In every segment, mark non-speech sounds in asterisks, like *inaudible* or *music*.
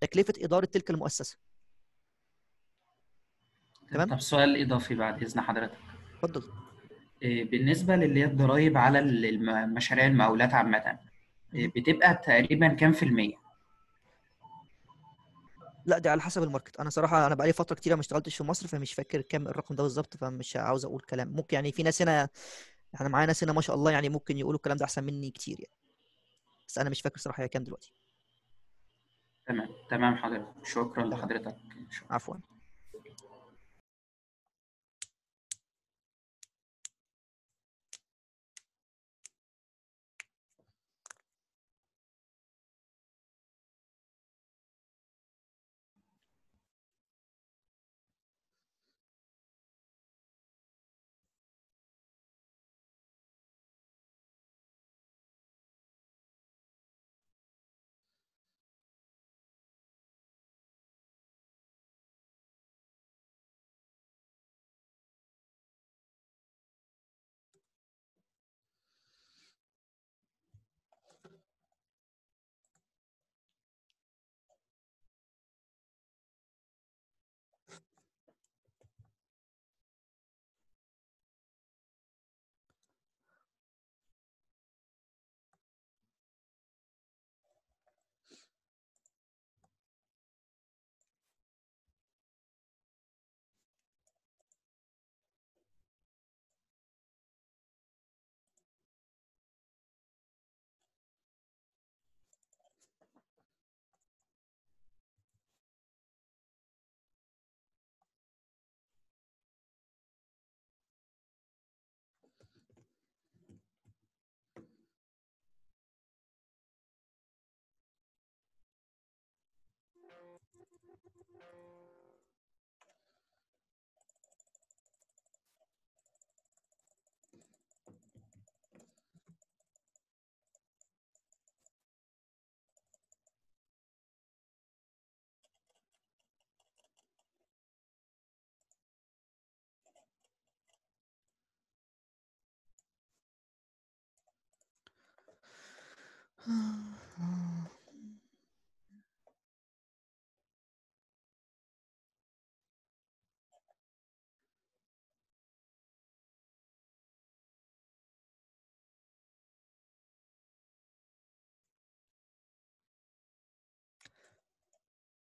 تكلفه اداره تلك المؤسسه تمام طب سؤال اضافي بعد اذن حضرتك اتفضل آه، بالنسبه للي هي الضرايب على المشاريع المقاولات عامه آه، بتبقى تقريبا كام في الميه لا دي على حسب الماركت انا صراحه انا بقالي فتره كتيره ما اشتغلتش في مصر فمش فاكر كام الرقم ده بالظبط فمش عاوز اقول كلام ممكن يعني في ناس هنا احنا معايا ناس هنا ما شاء الله يعني ممكن يقولوا الكلام ده احسن مني كتير يعني بس انا مش فاكر صراحه هي كام دلوقتي تمام تمام حضرتك شكرا لحضرتك عفوا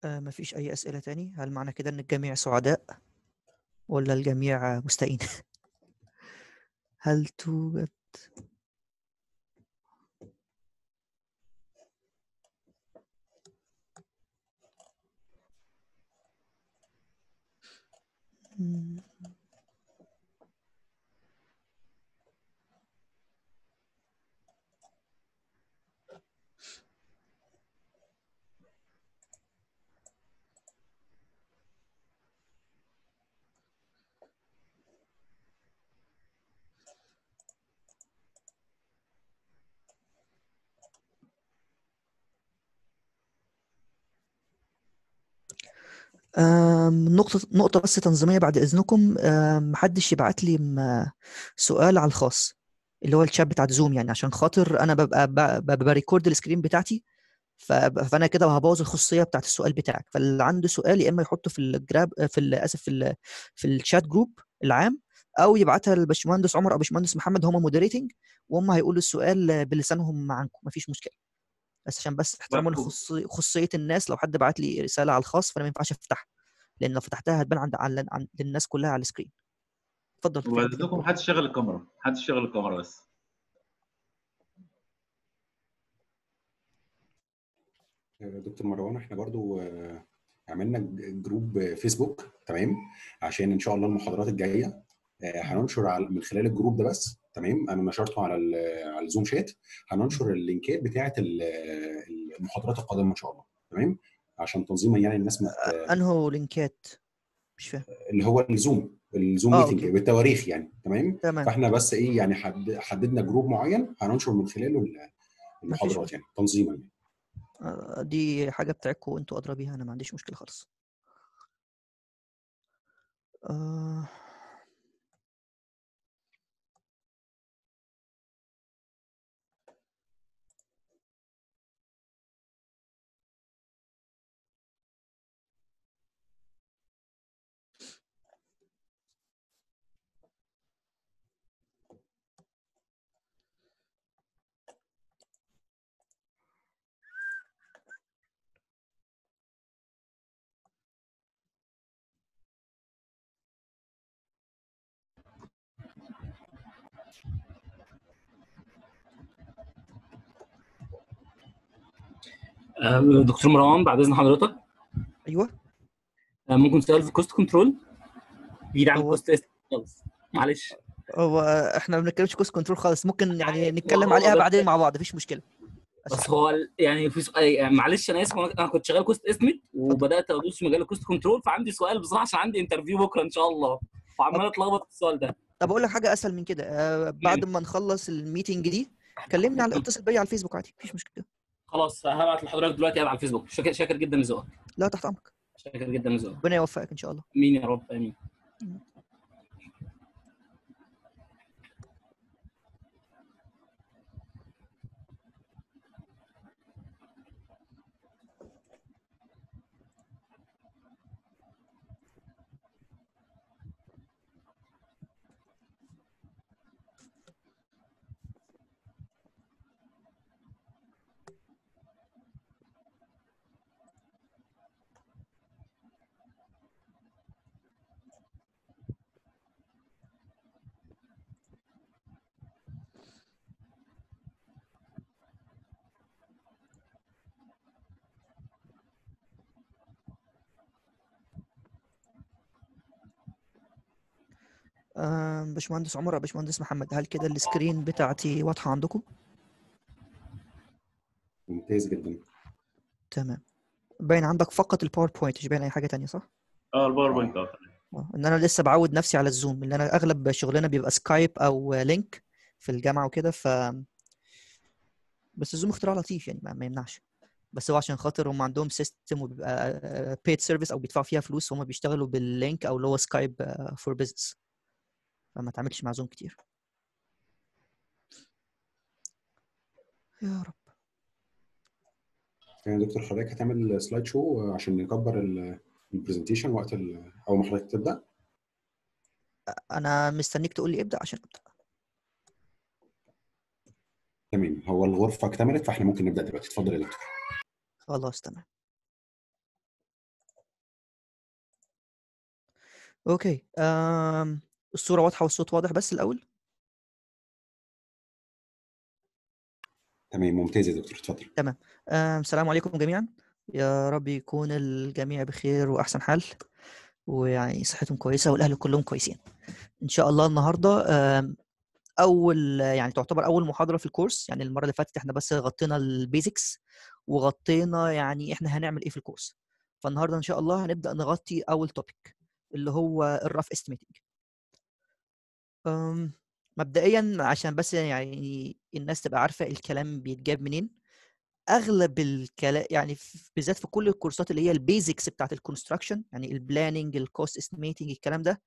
آه، ما فيش أي أسئلة تاني هل معنى كده إن الجميع سعداء ولا الجميع مستائين *laughs* هل توجد Mm. نقطة نقطة بس تنظيمية بعد إذنكم محدش يبعت لي سؤال على الخاص اللي هو الشات بتاع زوم يعني عشان خاطر أنا ببقى بريكورد السكرين بتاعتي فانا كده هبوظ الخصوصيه بتاعت السؤال بتاعك فاللي عنده سؤال يا اما يحطه في الجراب في اسف في ال في الشات جروب العام او يبعتها للباشمهندس عمر او باشمهندس محمد هم مودريتنج وهم هيقولوا السؤال بلسانهم عنكم مفيش مشكله بس عشان بس احترام خصوصيه الناس لو حد بعت لي رساله على الخاص فانا ما ينفعش افتحها لان لو فتحتها هتبان عند, عند, للناس كلها على السكرين اتفضل وعايزكم حد يشغل الكاميرا حد يشغل الكاميرا بس دكتور مروان احنا برضو آه، عملنا جروب فيسبوك تمام عشان ان شاء الله المحاضرات الجايه آه، هننشر من خلال الجروب ده بس تمام انا نشرته على على الزوم شات هننشر اللينكات بتاعه المحاضرات القادمه ان شاء الله تمام عشان تنظيما يعني الناس ما انهو لينكات مش فاهم اللي هو الزوم الزوم آه، ميتنج بالتواريخ يعني تمام؟, تمام فاحنا بس ايه يعني حد حددنا جروب معين هننشر من خلاله المحاضرات يعني تنظيما يعني آه، دي حاجه بتاعتكم وانتوا ادرى بيها انا ما عنديش مشكله خالص آه آه، دكتور مروان بعد اذن حضرتك ايوه آه، ممكن سؤال في كوست كنترول بعيد عن كوست خالص معلش هو احنا ما بنتكلمش كوست كنترول خالص ممكن يعني نتكلم عليها بعدين مع بعض مفيش مشكله بس هو يعني في سؤال يعني معلش انا اسف انا كنت شغال كوست استمت وبدات ادوس في مجال الكوست كنترول فعندي سؤال بصراحه عشان عندي انترفيو بكره ان شاء الله فعمال اتلخبط في السؤال ده طب اقول لك حاجه اسهل من كده آه، بعد ما نخلص الميتنج دي كلمني على اتصل بيا على الفيسبوك عادي مفيش مشكله خلاص هبعت لحضرتك دلوقتي على الفيسبوك شاكر شاكر جدا لذوقك لا تحت امرك شاكر جدا لذوقك ربنا يوفقك ان شاء الله امين يا رب امين باشمهندس عمر يا باشمهندس محمد هل كده السكرين بتاعتي واضحه عندكم؟ ممتاز جدا تمام باين عندك فقط الباوربوينت مش باين اي حاجه تانية صح؟ اه الباوربوينت آه،, اه ان انا لسه بعود نفسي على الزوم لان انا اغلب شغلنا بيبقى سكايب او لينك في الجامعه وكده ف بس الزوم اختراع لطيف يعني ما يمنعش بس هو عشان خاطر هم عندهم سيستم وبيبقى بيد آه، سيرفيس آه، او بيدفعوا فيها فلوس وهم بيشتغلوا باللينك او اللي هو سكايب فور بزنس فما تعملش مع زوم كتير يا رب يعني دكتور حضرتك هتعمل سلايد شو عشان نكبر البرزنتيشن وقت اول ما حضرتك تبدا انا مستنيك تقول لي ابدا عشان ابدا تمام هو الغرفه اكتملت فاحنا ممكن نبدا دلوقتي اتفضل يا دكتور خلاص تمام اوكي um... الصورة واضحة والصوت واضح بس الأول تمام ممتاز يا دكتور اتفضل تمام آه، السلام عليكم جميعا يا رب يكون الجميع بخير وأحسن حال ويعني صحتهم كويسة والأهل كلهم كويسين إن شاء الله النهاردة اول يعني تعتبر اول محاضره في الكورس يعني المره اللي فاتت احنا بس غطينا البيزكس وغطينا يعني احنا هنعمل ايه في الكورس فالنهارده ان شاء الله هنبدا نغطي اول توبيك اللي هو الرف استيميتنج آمم، مبدئيا عشان بس يعني الناس تبقى عارفه الكلام بيتجاب منين اغلب الكلام يعني بالذات في كل الكورسات اللي هي البيزكس بتاعت الكونستراكشن يعني البلاننج الكوست استيميتنج الكلام ده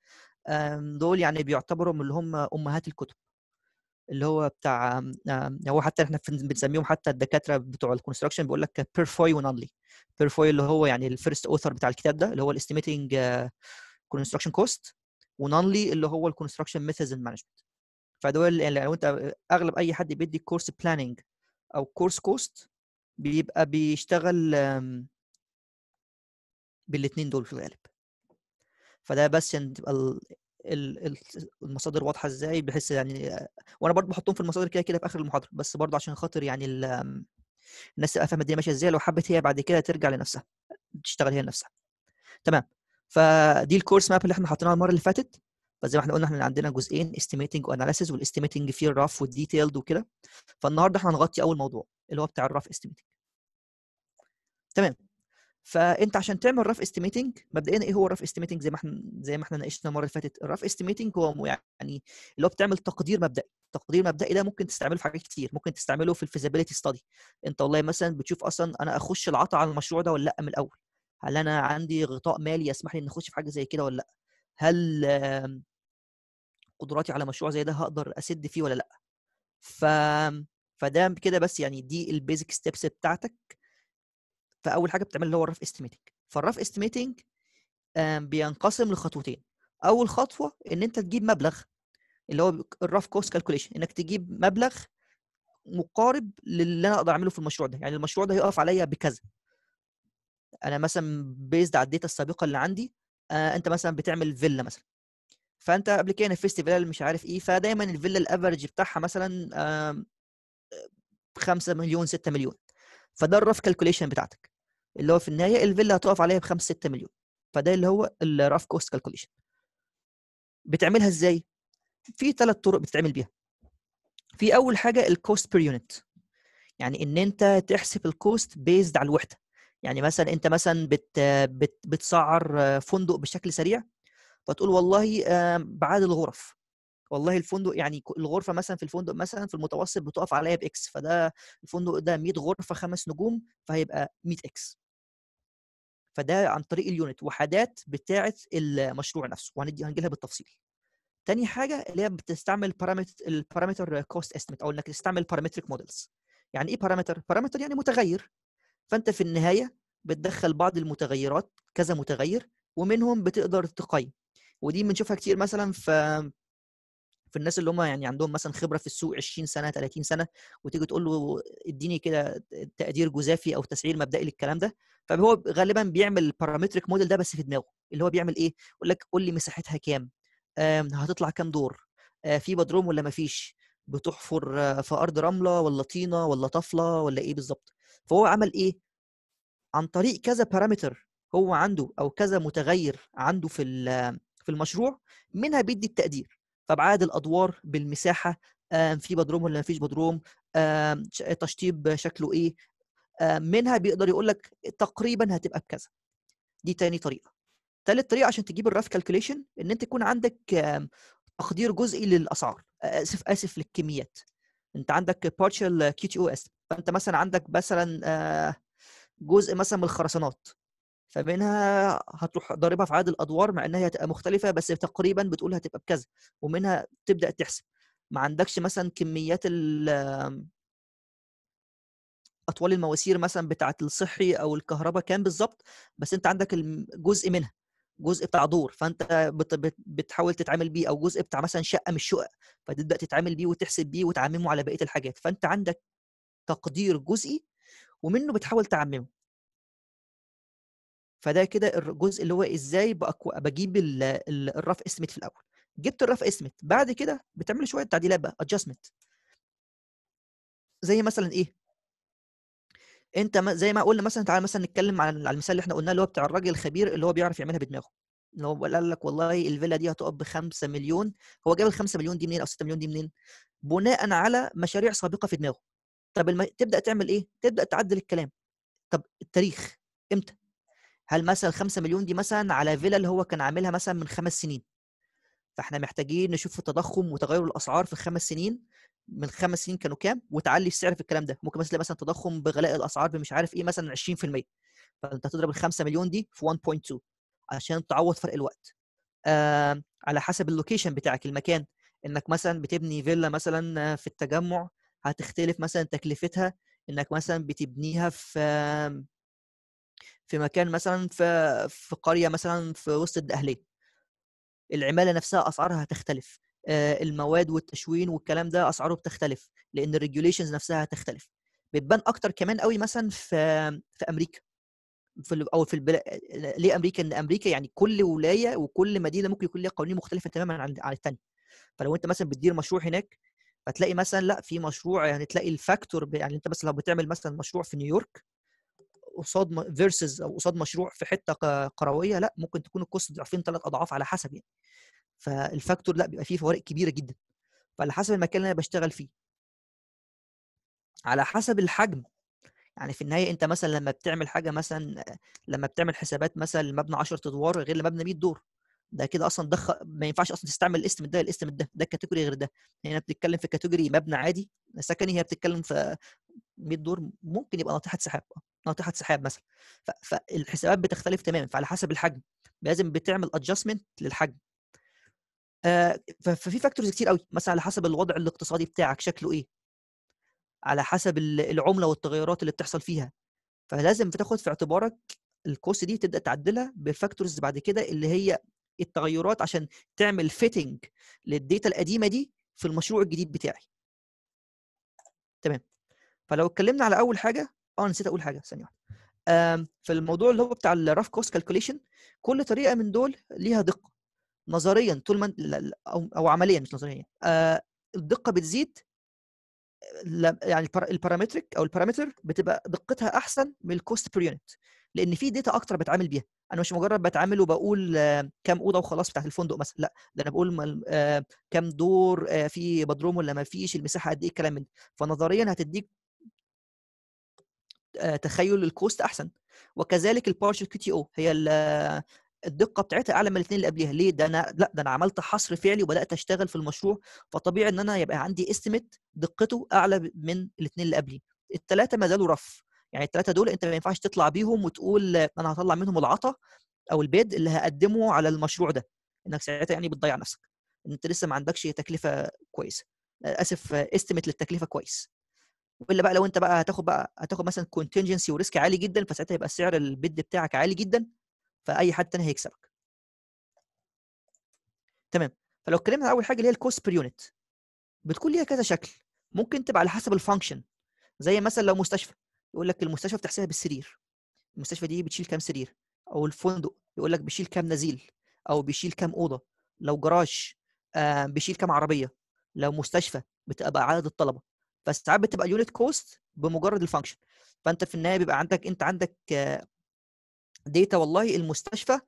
آمم، دول يعني بيعتبروا من اللي هم امهات الكتب اللي هو بتاع آمم، يعني هو حتى احنا بنسميهم حتى الدكاتره بتوع الكونستراكشن بيقول لك بيرفوي ونونلي بيرفوي اللي هو يعني الفيرست اوثر بتاع الكتاب ده اللي هو الاستيميتنج كونستراكشن كوست ونانلي اللي هو الكونستراكشن ميثودز اند مانجمنت فدول يعني لو انت اغلب اي حد بيدي كورس بلاننج او كورس كوست بيبقى بيشتغل بالاثنين دول في الغالب فده بس يعني تبقى المصادر واضحه ازاي بحيث يعني آه، وانا برضه بحطهم في المصادر كده كده في اخر المحاضره بس برضه عشان خاطر يعني الناس تبقى فاهمه الدنيا ماشيه ازاي لو حبت هي بعد كده ترجع لنفسها تشتغل هي لنفسها تمام فدي الكورس ماب اللي احنا حاطينها المره اللي فاتت فزي ما احنا قلنا احنا عندنا جزئين استيميتنج واناليسيز والاستيميتنج فيه الراف والديتيلد وكده فالنهارده احنا هنغطي اول موضوع اللي هو بتاع الراف استيميتنج تمام فانت عشان تعمل راف استيميتنج مبدئيا ايه هو الراف استيميتنج زي ما احنا زي ما احنا ناقشنا المره اللي فاتت الراف استيميتنج هو يعني اللي هو بتعمل تقدير مبدئي تقدير مبدئي ده ممكن تستعمله في حاجات كتير ممكن تستعمله في الفيزابيلتي ستادي انت والله مثلا بتشوف اصلا انا اخش العطا على المشروع ده ولا لا من الاول هل انا عندي غطاء مالي يسمح لي ان اخش في حاجه زي كده ولا لا هل قدراتي على مشروع زي ده هقدر اسد فيه ولا لا ف فده كده بس يعني دي البيزك ستيبس بتاعتك فاول حاجه بتعمل اللي هو الرف استيميتنج فالرف استيميتنج بينقسم لخطوتين اول خطوه ان انت تجيب مبلغ اللي هو الرف كوست كالكوليشن انك تجيب مبلغ مقارب للي انا اقدر اعمله في المشروع ده يعني المشروع ده هيقف عليا بكذا انا مثلا بيزد على الداتا السابقه اللي عندي آه انت مثلا بتعمل فيلا مثلا فانت قبل كده فيستيفال يعني مش عارف ايه فدايما الفيلا الافرج بتاعها مثلا آه 5 مليون 6 مليون فده الرف كالكوليشن بتاعتك اللي هو في النهايه الفيلا هتقف عليها ب 5 6 مليون فده اللي هو الرف كوست كالكوليشن بتعملها ازاي في ثلاث طرق بتتعمل بيها في اول حاجه الكوست بير يونت يعني ان انت تحسب الكوست بيزد على الوحده يعني مثلا انت مثلا بت بت بتسعر فندق بشكل سريع فتقول والله بعاد الغرف والله الفندق يعني الغرفه مثلا في الفندق مثلا في المتوسط بتقف عليا باكس فده الفندق ده 100 غرفه خمس نجوم فهيبقى 100 اكس فده عن طريق اليونت وحدات بتاعه المشروع نفسه وهندي لها بالتفصيل تاني حاجه اللي هي بتستعمل بارامتر البارامتر كوست استيميت او انك تستعمل بارامتريك مودلز يعني ايه بارامتر بارامتر يعني متغير فانت في النهايه بتدخل بعض المتغيرات كذا متغير ومنهم بتقدر تقيم ودي بنشوفها كتير مثلا في في الناس اللي هم يعني عندهم مثلا خبره في السوق 20 سنه 30 سنه وتيجي تقول له اديني كده تقدير جزافي او تسعير مبدئي للكلام ده فهو غالبا بيعمل البارامتريك موديل ده بس في دماغه اللي هو بيعمل ايه؟ يقول لك قول لي مساحتها كام؟ هتطلع كام دور؟ آه، في بدروم ولا ما فيش؟ بتحفر في ارض رمله ولا طينه ولا طفله ولا ايه بالظبط؟ فهو عمل ايه عن طريق كذا بارامتر هو عنده او كذا متغير عنده في في المشروع منها بيدي التقدير فابعاد الادوار بالمساحه في بدروم ولا ما فيش بدروم تشطيب شكله ايه منها بيقدر يقول لك تقريبا هتبقى بكذا دي تاني طريقه تالت طريقه عشان تجيب الراف كالكوليشن ان انت يكون عندك تقدير جزئي للاسعار اسف اسف للكميات انت عندك بارشل كيو تي او اس فانت مثلا عندك مثلا آه، جزء مثلا من الخرسانات فمنها هتروح ضاربها في عدد الادوار مع انها هتبقى مختلفه بس تقريبا بتقول هتبقى بكذا ومنها تبدا تحسب ما عندكش مثلا كميات اطوال المواسير مثلا بتاعه الصحي او الكهرباء كام بالظبط بس انت عندك جزء منها جزء بتاع دور فانت بتحاول تتعامل بيه او جزء بتاع مثلا شقه من الشقق فتبدا تتعامل بيه وتحسب بيه وتعممه على بقيه الحاجات فانت عندك تقدير جزئي ومنه بتحاول تعممه فده كده الجزء اللي هو ازاي بجيب الرف اسمت في الاول جبت الرف اسمت بعد كده بتعمل شويه تعديلات بقى ادجستمنت زي مثلا ايه انت زي ما قلنا مثلا تعال مثلا نتكلم على المثال اللي احنا قلناه اللي هو بتاع الراجل الخبير اللي هو بيعرف يعملها بدماغه اللي هو قال لك والله الفيلا دي هتقف ب 5 مليون هو جاب ال 5 مليون دي منين او 6 مليون دي منين بناء على مشاريع سابقه في دماغه طب الم... تبدا تعمل ايه تبدا تعدل الكلام طب التاريخ امتى هل مثلا 5 مليون دي مثلا على فيلا اللي هو كان عاملها مثلا من خمس سنين فاحنا محتاجين نشوف التضخم وتغير الاسعار في الخمس سنين من خمس سنين كانوا كام وتعلي السعر في الكلام ده ممكن مثلا مثلا تضخم بغلاء الاسعار بمش عارف ايه مثلا 20% فانت هتضرب ال 5 مليون دي في 1.2 عشان تعوض فرق الوقت آه على حسب اللوكيشن بتاعك المكان انك مثلا بتبني فيلا مثلا في التجمع هتختلف مثلا تكلفتها انك مثلا بتبنيها في آمم، في مكان مثلا في في قريه مثلا في وسط الدقهليه العماله نفسها اسعارها هتختلف آه، المواد والتشوين والكلام ده اسعاره بتختلف لان الريجوليشنز نفسها هتختلف بتبان اكتر كمان قوي مثلا في في امريكا في او في البلا... ليه امريكا ان امريكا يعني كل ولايه وكل مدينه ممكن يكون ليها قوانين مختلفه تماما عن عن الثانيه فلو انت مثلا بتدير مشروع هناك فتلاقي مثلا لا في مشروع يعني تلاقي الفاكتور يعني انت مثلا لو بتعمل مثلا مشروع في نيويورك قصاد فيرسز او قصاد مشروع في حته قرويه لا ممكن تكون الكوست ضعفين ثلاث اضعاف على حسب يعني فالفاكتور لا بيبقى فيه فوارق كبيره جدا فعلى حسب المكان اللي انا بشتغل فيه على حسب الحجم يعني في النهايه انت مثلا لما بتعمل حاجه مثلا لما بتعمل حسابات مثلا لمبنى 10 ادوار غير لمبنى 100 دور ده كده اصلا ده ما ينفعش اصلا تستعمل الاستم ده الاستم ده ده الكاتيجوري غير ده هنا يعني بتتكلم في كاتيجوري مبنى عادي سكني هي بتتكلم في 100 دور ممكن يبقى ناطحه سحاب ناطحه سحاب مثلا فالحسابات بتختلف تماما فعلى حسب الحجم لازم بتعمل ادجستمنت للحجم آه، ففي فاكتورز كتير قوي مثلا على حسب الوضع الاقتصادي بتاعك شكله ايه على حسب العمله والتغيرات اللي بتحصل فيها فلازم تاخد في اعتبارك الكوست دي تبدا تعدلها بفاكتورز بعد كده اللي هي التغيرات عشان تعمل فيتنج للديتا القديمه دي في المشروع الجديد بتاعي تمام فلو اتكلمنا على اول حاجه اه نسيت اقول حاجه ثانيه واحده في الموضوع اللي هو بتاع الرف كوست كالكوليشن كل طريقه من دول ليها دقه نظريا طول ما او عمليا مش نظريا آه، الدقه بتزيد يعني البارامتريك او البارامتر بتبقى دقتها احسن من الكوست بير يونت لان في داتا اكتر بتعامل بيها انا مش مجرد بتعامل وبقول آه، كام اوضه وخلاص بتاعت الفندق مثلا لا ده انا بقول آه، كام دور في بدروم ولا ما فيش المساحه قد ايه الكلام من ده فنظريا هتديك تخيل الكوست احسن وكذلك البارشل كيو تي او هي الدقه بتاعتها اعلى من الاثنين اللي قبليها ليه ده انا لا ده انا عملت حصر فعلي وبدات اشتغل في المشروع فطبيعي ان انا يبقى عندي استيميت دقته اعلى من الاثنين اللي قبليه الثلاثه ما زالوا رف يعني الثلاثه دول انت ما ينفعش تطلع بيهم وتقول انا هطلع منهم العطا او البيد اللي هقدمه على المشروع ده انك ساعتها يعني بتضيع نفسك ان انت لسه ما عندكش تكلفه كويسه اسف استيميت للتكلفه كويس والا بقى لو انت بقى هتاخد بقى هتاخد مثلا كونتنجنسي وريسك عالي جدا فساعتها يبقى سعر البيد بتاعك عالي جدا فاي حد تاني هيكسبك تمام فلو اتكلمنا على اول حاجه اللي هي الكوست بير يونت بتكون ليها كذا شكل ممكن تبقى على حسب الفانكشن زي مثلا لو مستشفى يقول لك المستشفى بتحسبها بالسرير المستشفى دي بتشيل كام سرير او الفندق يقول لك بيشيل كام نزيل او بيشيل كام اوضه لو جراج آه، بيشيل كام عربيه لو مستشفى بتبقى عدد الطلبه فساعات بتبقى اليونت كوست بمجرد الفانكشن فانت في النهايه بيبقى عندك انت عندك آه، ديتا والله المستشفى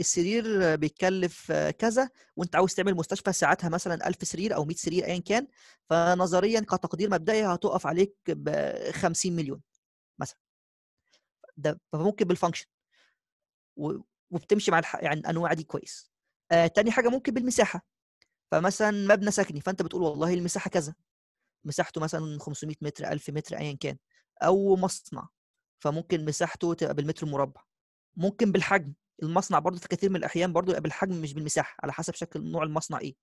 السرير بيتكلف كذا وانت عاوز تعمل مستشفى ساعتها مثلا 1000 سرير او 100 سرير ايا كان فنظريا كتقدير مبدئي هتقف عليك ب 50 مليون مثلا ده ممكن بالفانكشن وبتمشي مع يعني الانواع دي كويس آه، تاني حاجه ممكن بالمساحه فمثلا مبنى سكني فانت بتقول والله المساحه كذا مساحته مثلا 500 متر 1000 متر ايا كان او مصنع فممكن مساحته تبقى بالمتر المربع ممكن بالحجم المصنع برضه في كثير من الاحيان برضه يبقى بالحجم مش بالمساحه على حسب شكل نوع المصنع ايه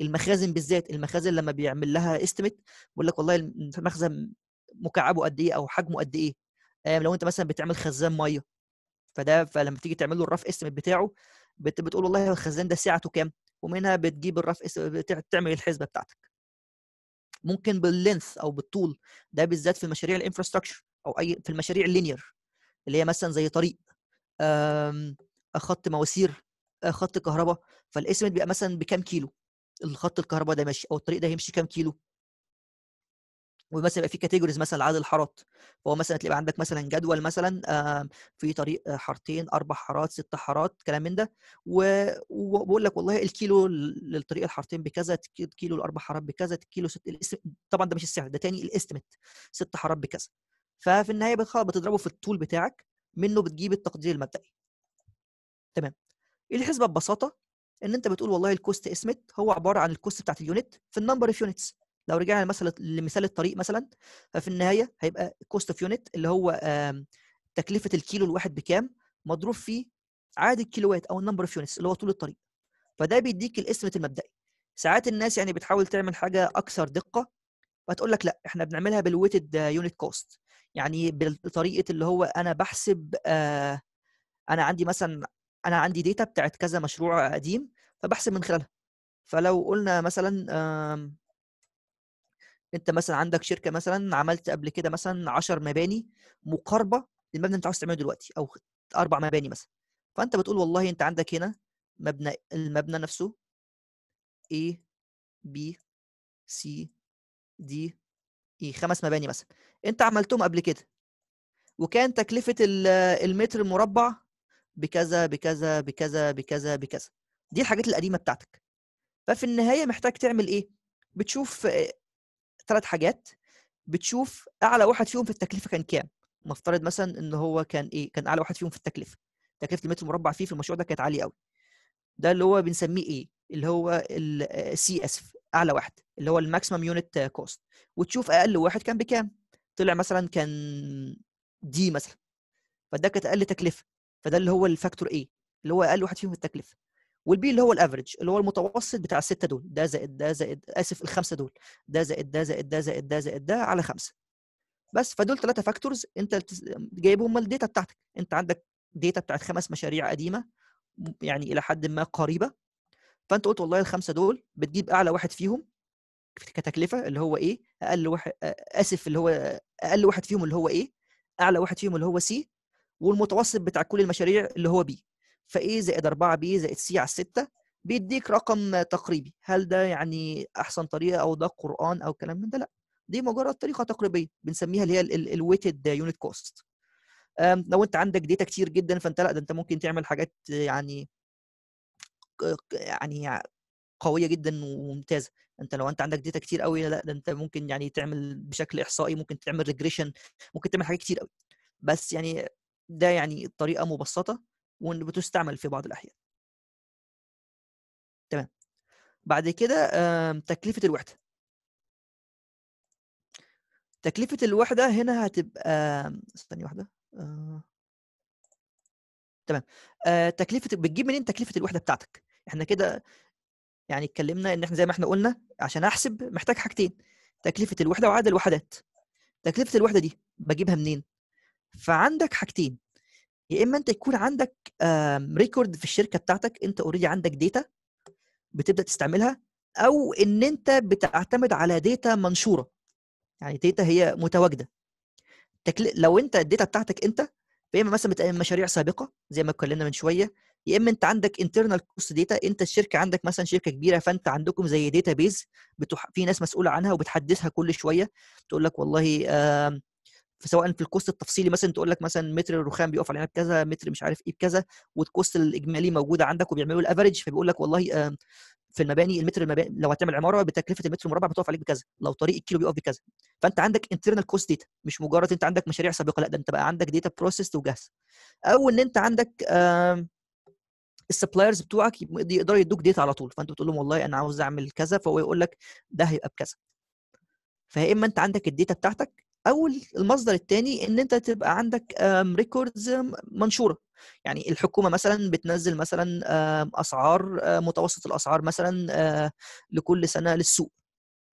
المخازن بالذات المخازن لما بيعمل لها استيميت بيقول لك والله المخزن مكعبه قد ايه او حجمه قد ايه آه، لو انت مثلا بتعمل خزان ميه فده فلما تيجي تعمل له الرف استيميت بتاعه بت بتقول والله الخزان ده سعته كام ومنها بتجيب الرف تعمل الحسبه بتاعتك ممكن باللينث او بالطول ده بالذات في مشاريع الانفراستراكشر او اي في المشاريع اللينير اللي هي مثلا زي طريق خط مواسير خط كهرباء فالاسم بيبقى مثلا بكام كيلو الخط الكهرباء ده ماشي او الطريق ده هيمشي كام كيلو ومثلا يبقى في كاتيجوريز مثلا عدد الحارات فهو مثلا تلاقي عندك مثلا جدول مثلا في طريق حارتين اربع حارات ست حارات كلام من ده وبقول لك والله الكيلو للطريق الحارتين بكذا الكيلو الاربع حارات بكذا الكيلو ست طبعا ده مش السعر ده تاني الاستمت ست حارات بكذا ففي النهايه بتضربه في الطول بتاعك منه بتجيب التقدير المبدئي تمام الحسبه ببساطه ان انت بتقول والله الكوست اسمت هو عباره عن الكوست بتاعت اليونت في النمبر اوف يونتس لو رجعنا مثلا لمثال الطريق مثلا ففي النهايه هيبقى كوست اوف يونت اللي هو تكلفه الكيلو الواحد بكام مضروب في عدد الكيلوات او النمبر اوف يونتس اللي هو طول الطريق فده بيديك الاسمت المبدئي ساعات الناس يعني بتحاول تعمل حاجه اكثر دقه فتقول لك لا احنا بنعملها بالويتد يونت كوست يعني بطريقه اللي هو انا بحسب آه، انا عندي مثلا انا عندي داتا بتاعت كذا مشروع قديم فبحسب من خلالها فلو قلنا مثلا انت مثلا عندك شركه مثلا عملت قبل كده مثلا 10 مباني مقاربه للمبنى اللي انت عاوز تعمله دلوقتي او اربع مباني مثلا فانت بتقول والله انت عندك هنا مبنى المبنى نفسه A B C D E خمس مباني مثلا انت عملتهم قبل كده وكان تكلفه المتر المربع بكذا بكذا بكذا بكذا بكذا دي الحاجات القديمه بتاعتك ففي النهايه محتاج تعمل ايه بتشوف ثلاث آه، حاجات بتشوف اعلى واحد فيهم في التكلفه كان كام نفترض مثلا ان هو كان ايه كان اعلى واحد فيهم في التكلفه تكلفه المتر المربع فيه في المشروع ده كانت عاليه قوي ده اللي هو بنسميه ايه اللي هو السي اسف آه، اعلى واحد اللي هو الماكسيمم يونت كوست وتشوف اقل واحد كان بكام طلع مثلا كان دي مثلا فده كانت اقل تكلفه فده اللي هو الفاكتور ايه اللي هو اقل واحد فيهم في التكلفه والبي اللي هو الافريج اللي هو المتوسط بتاع السته دول ده زائد ده زائد اسف الخمسه دول ده زائد ده زائد ده زائد ده زائد ده على خمسه بس فدول ثلاثه فاكتورز انت جايبهم الداتا بتاعتك انت عندك داتا بتاعت خمس مشاريع قديمه يعني الى حد ما قريبه فانت قلت والله الخمسه دول بتجيب اعلى واحد فيهم كتكلفه اللي هو ايه اقل واحد اسف اللي هو اقل واحد فيهم اللي هو ايه اعلى واحد فيهم اللي هو سي والمتوسط بتاع كل المشاريع اللي هو بي فايه زائد 4 بي زائد سي على 6 بيديك رقم تقريبي هل ده يعني احسن طريقه او ده قران او كلام من ده لا دي مجرد طريقه تقريبيه بنسميها اللي هي الويتد يونت كوست لو انت عندك داتا كتير جدا فانت لا ده انت ممكن تعمل حاجات يعني يعني قويه جدا وممتازه انت لو انت عندك داتا كتير قوي لا ده انت ممكن يعني تعمل بشكل احصائي ممكن تعمل ريجريشن ممكن تعمل حاجات كتير قوي بس يعني ده يعني طريقه مبسطه وان بتستعمل في بعض الاحيان تمام بعد كده تكلفه الوحده تكلفه الوحده هنا هتبقى استني واحده آه. تمام آه، تكلفه بتجيب منين تكلفه الوحده بتاعتك احنا كده يعني اتكلمنا ان احنا زي ما احنا قلنا عشان احسب محتاج حاجتين تكلفه الوحده وعدد الوحدات تكلفه الوحده دي بجيبها منين فعندك حاجتين يا اما انت يكون عندك ريكورد في الشركه بتاعتك انت اوريدي عندك ديتا بتبدا تستعملها او ان انت بتعتمد على ديتا منشوره يعني ديتا هي متواجده لو انت الداتا بتاعتك انت اما مثلا مشاريع سابقه زي ما اتكلمنا من شويه يا اما انت عندك انترنال كوست داتا انت الشركه عندك مثلا شركه كبيره فانت عندكم زي داتا بيز بتح... في ناس مسؤوله عنها وبتحدثها كل شويه تقول لك والله آه سواء في الكوست التفصيلي مثلا تقول لك مثلا متر الرخام بيقف علينا بكذا متر مش عارف ايه بكذا والكوست الاجمالي موجوده عندك وبيعملوا الافرج فبيقول لك والله آه في المباني المتر المباني لو هتعمل عماره بتكلفه المتر المربع بتقف عليك بكذا لو طريق الكيلو بيقف بكذا فانت عندك انترنال كوست داتا مش مجرد انت عندك مشاريع سابقه لا ده انت بقى عندك داتا بروسيس وجاهزه او ان انت عندك آه السبلايرز بتوعك يقدروا يدوك ديتا على طول فانت بتقول لهم والله انا عاوز اعمل كذا فهو يقول لك ده هيبقى بكذا فيا اما انت عندك الداتا بتاعتك او المصدر الثاني ان انت تبقى عندك ريكوردز منشوره يعني الحكومه مثلا بتنزل مثلا اسعار متوسط الاسعار مثلا آه، لكل سنه للسوق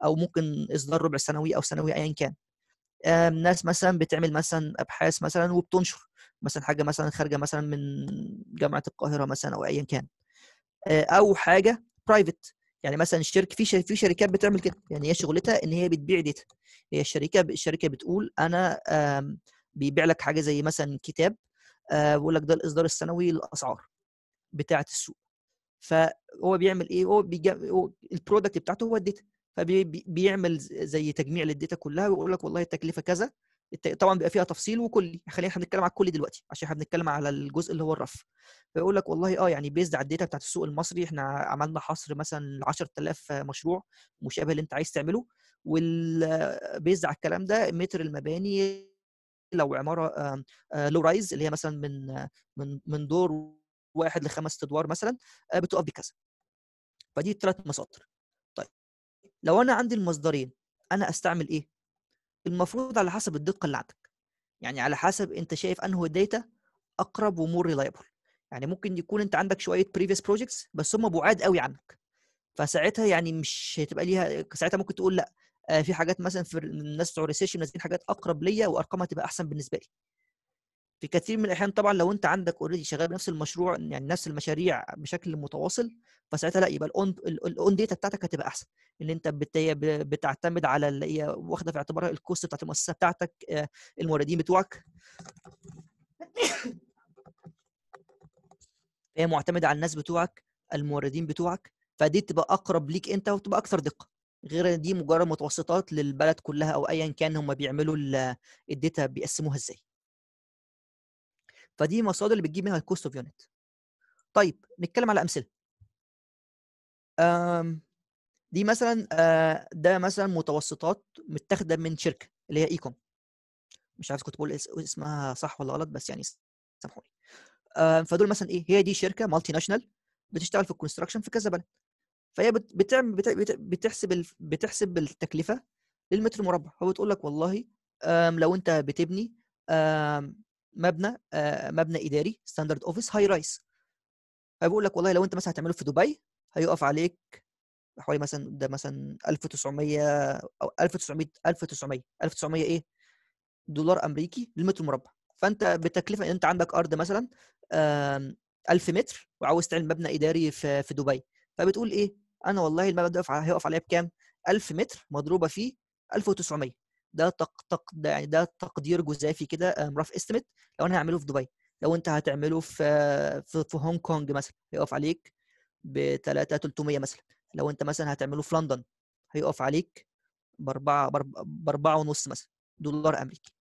او ممكن اصدار ربع سنوي او سنوي ايا كان ناس مثلا بتعمل مثلا ابحاث مثلا وبتنشر مثلا حاجه مثلا خارجه مثلا من جامعه القاهره مثلا او ايا كان آه، او حاجه برايفت يعني مثلا الشركه في في شركات بتعمل كده يعني هي شغلتها ان هي بتبيع داتا هي الشركه الشركه بتقول انا بيبيع لك حاجه زي مثلا كتاب آه، بيقول لك ده الاصدار السنوي للاسعار بتاعه السوق فهو بيعمل ايه هو, هو البرودكت بتاعته هو الداتا فبيعمل زي تجميع للداتا كلها ويقول لك والله التكلفه كذا طبعا بيبقى فيها تفصيل وكلي خلينا هنتكلم على الكلي دلوقتي عشان احنا بنتكلم على الجزء اللي هو الرف فيقول لك والله اه يعني بيزد على الداتا بتاعت السوق المصري احنا عملنا حصر مثلا 10000 مشروع مشابه اللي انت عايز تعمله وبيزد على الكلام ده متر المباني لو عماره لو آه، رايز آه، اللي هي مثلا من من من دور واحد لخمس ادوار مثلا آه، بتقف بكذا فدي ثلاث مصادر طيب لو انا عندي المصدرين انا استعمل ايه المفروض على حسب الدقه اللي عندك يعني على حسب انت شايف انه الداتا اقرب ومور ريلايبل يعني ممكن يكون انت عندك شويه بريفيس بروجكتس بس هم بعاد قوي عنك فساعتها يعني مش هتبقى ليها ساعتها ممكن تقول لا آه، في حاجات مثلا في الناس بتوع ريسيرش نازلين حاجات اقرب ليا وارقامها تبقى احسن بالنسبه لي في كثير من الاحيان طبعا لو انت عندك اوريدي شغال بنفس المشروع يعني نفس المشاريع بشكل متواصل فساعتها لا يبقى الاون الاون داتا بتاعتك هتبقى احسن ان انت بتعتمد على اللي هي واخده في اعتبارها الكوست بتاعت المؤسسه بتاعتك آه، الموردين بتوعك هي معتمده على الناس بتوعك الموردين بتوعك فدي تبقى اقرب ليك انت وتبقى اكثر دقه غير دي مجرد متوسطات للبلد كلها او ايا كان هم بيعملوا الداتا بيقسموها ازاي فدي مصادر اللي بتجيب منها الكوست اوف يونت طيب نتكلم على امثله أم دي مثلا آه، ده مثلا متوسطات متاخده من شركه اللي هي ايكوم مش عارف كنت بقول اسمها صح ولا غلط بس يعني سامحوني فدول مثلا ايه هي دي شركه مالتي ناشونال بتشتغل في الكونستراكشن في كذا بلد فهي بتعمل بتحسب بتحسب التكلفه للمتر مربع فبتقول لك والله لو انت بتبني مبنى آه، مبنى اداري ستاندرد اوفيس هاي رايس هيقول لك والله لو انت مثلا هتعمله في دبي هيقف عليك حوالي مثلا ده مثلا 1900 او 1900 1900 1900 ايه دولار امريكي للمتر مربع فانت بتكلفه ان انت عندك ارض مثلا 1000 متر وعاوز تعمل مبنى اداري في في دبي فبتقول ايه انا والله المبنى ده هيقف عليا بكام 1000 متر مضروبه فيه 1900 ده تق تق ده يعني ده تقدير جزافي كده آه، رف استيميت لو انا هعمله في دبي لو انت هتعمله في في, في هونج كونج مثلا هيقف عليك ب 3 300 مثلا لو انت مثلا هتعمله في لندن هيقف عليك ب 4 ب 4 ونص مثلا دولار امريكي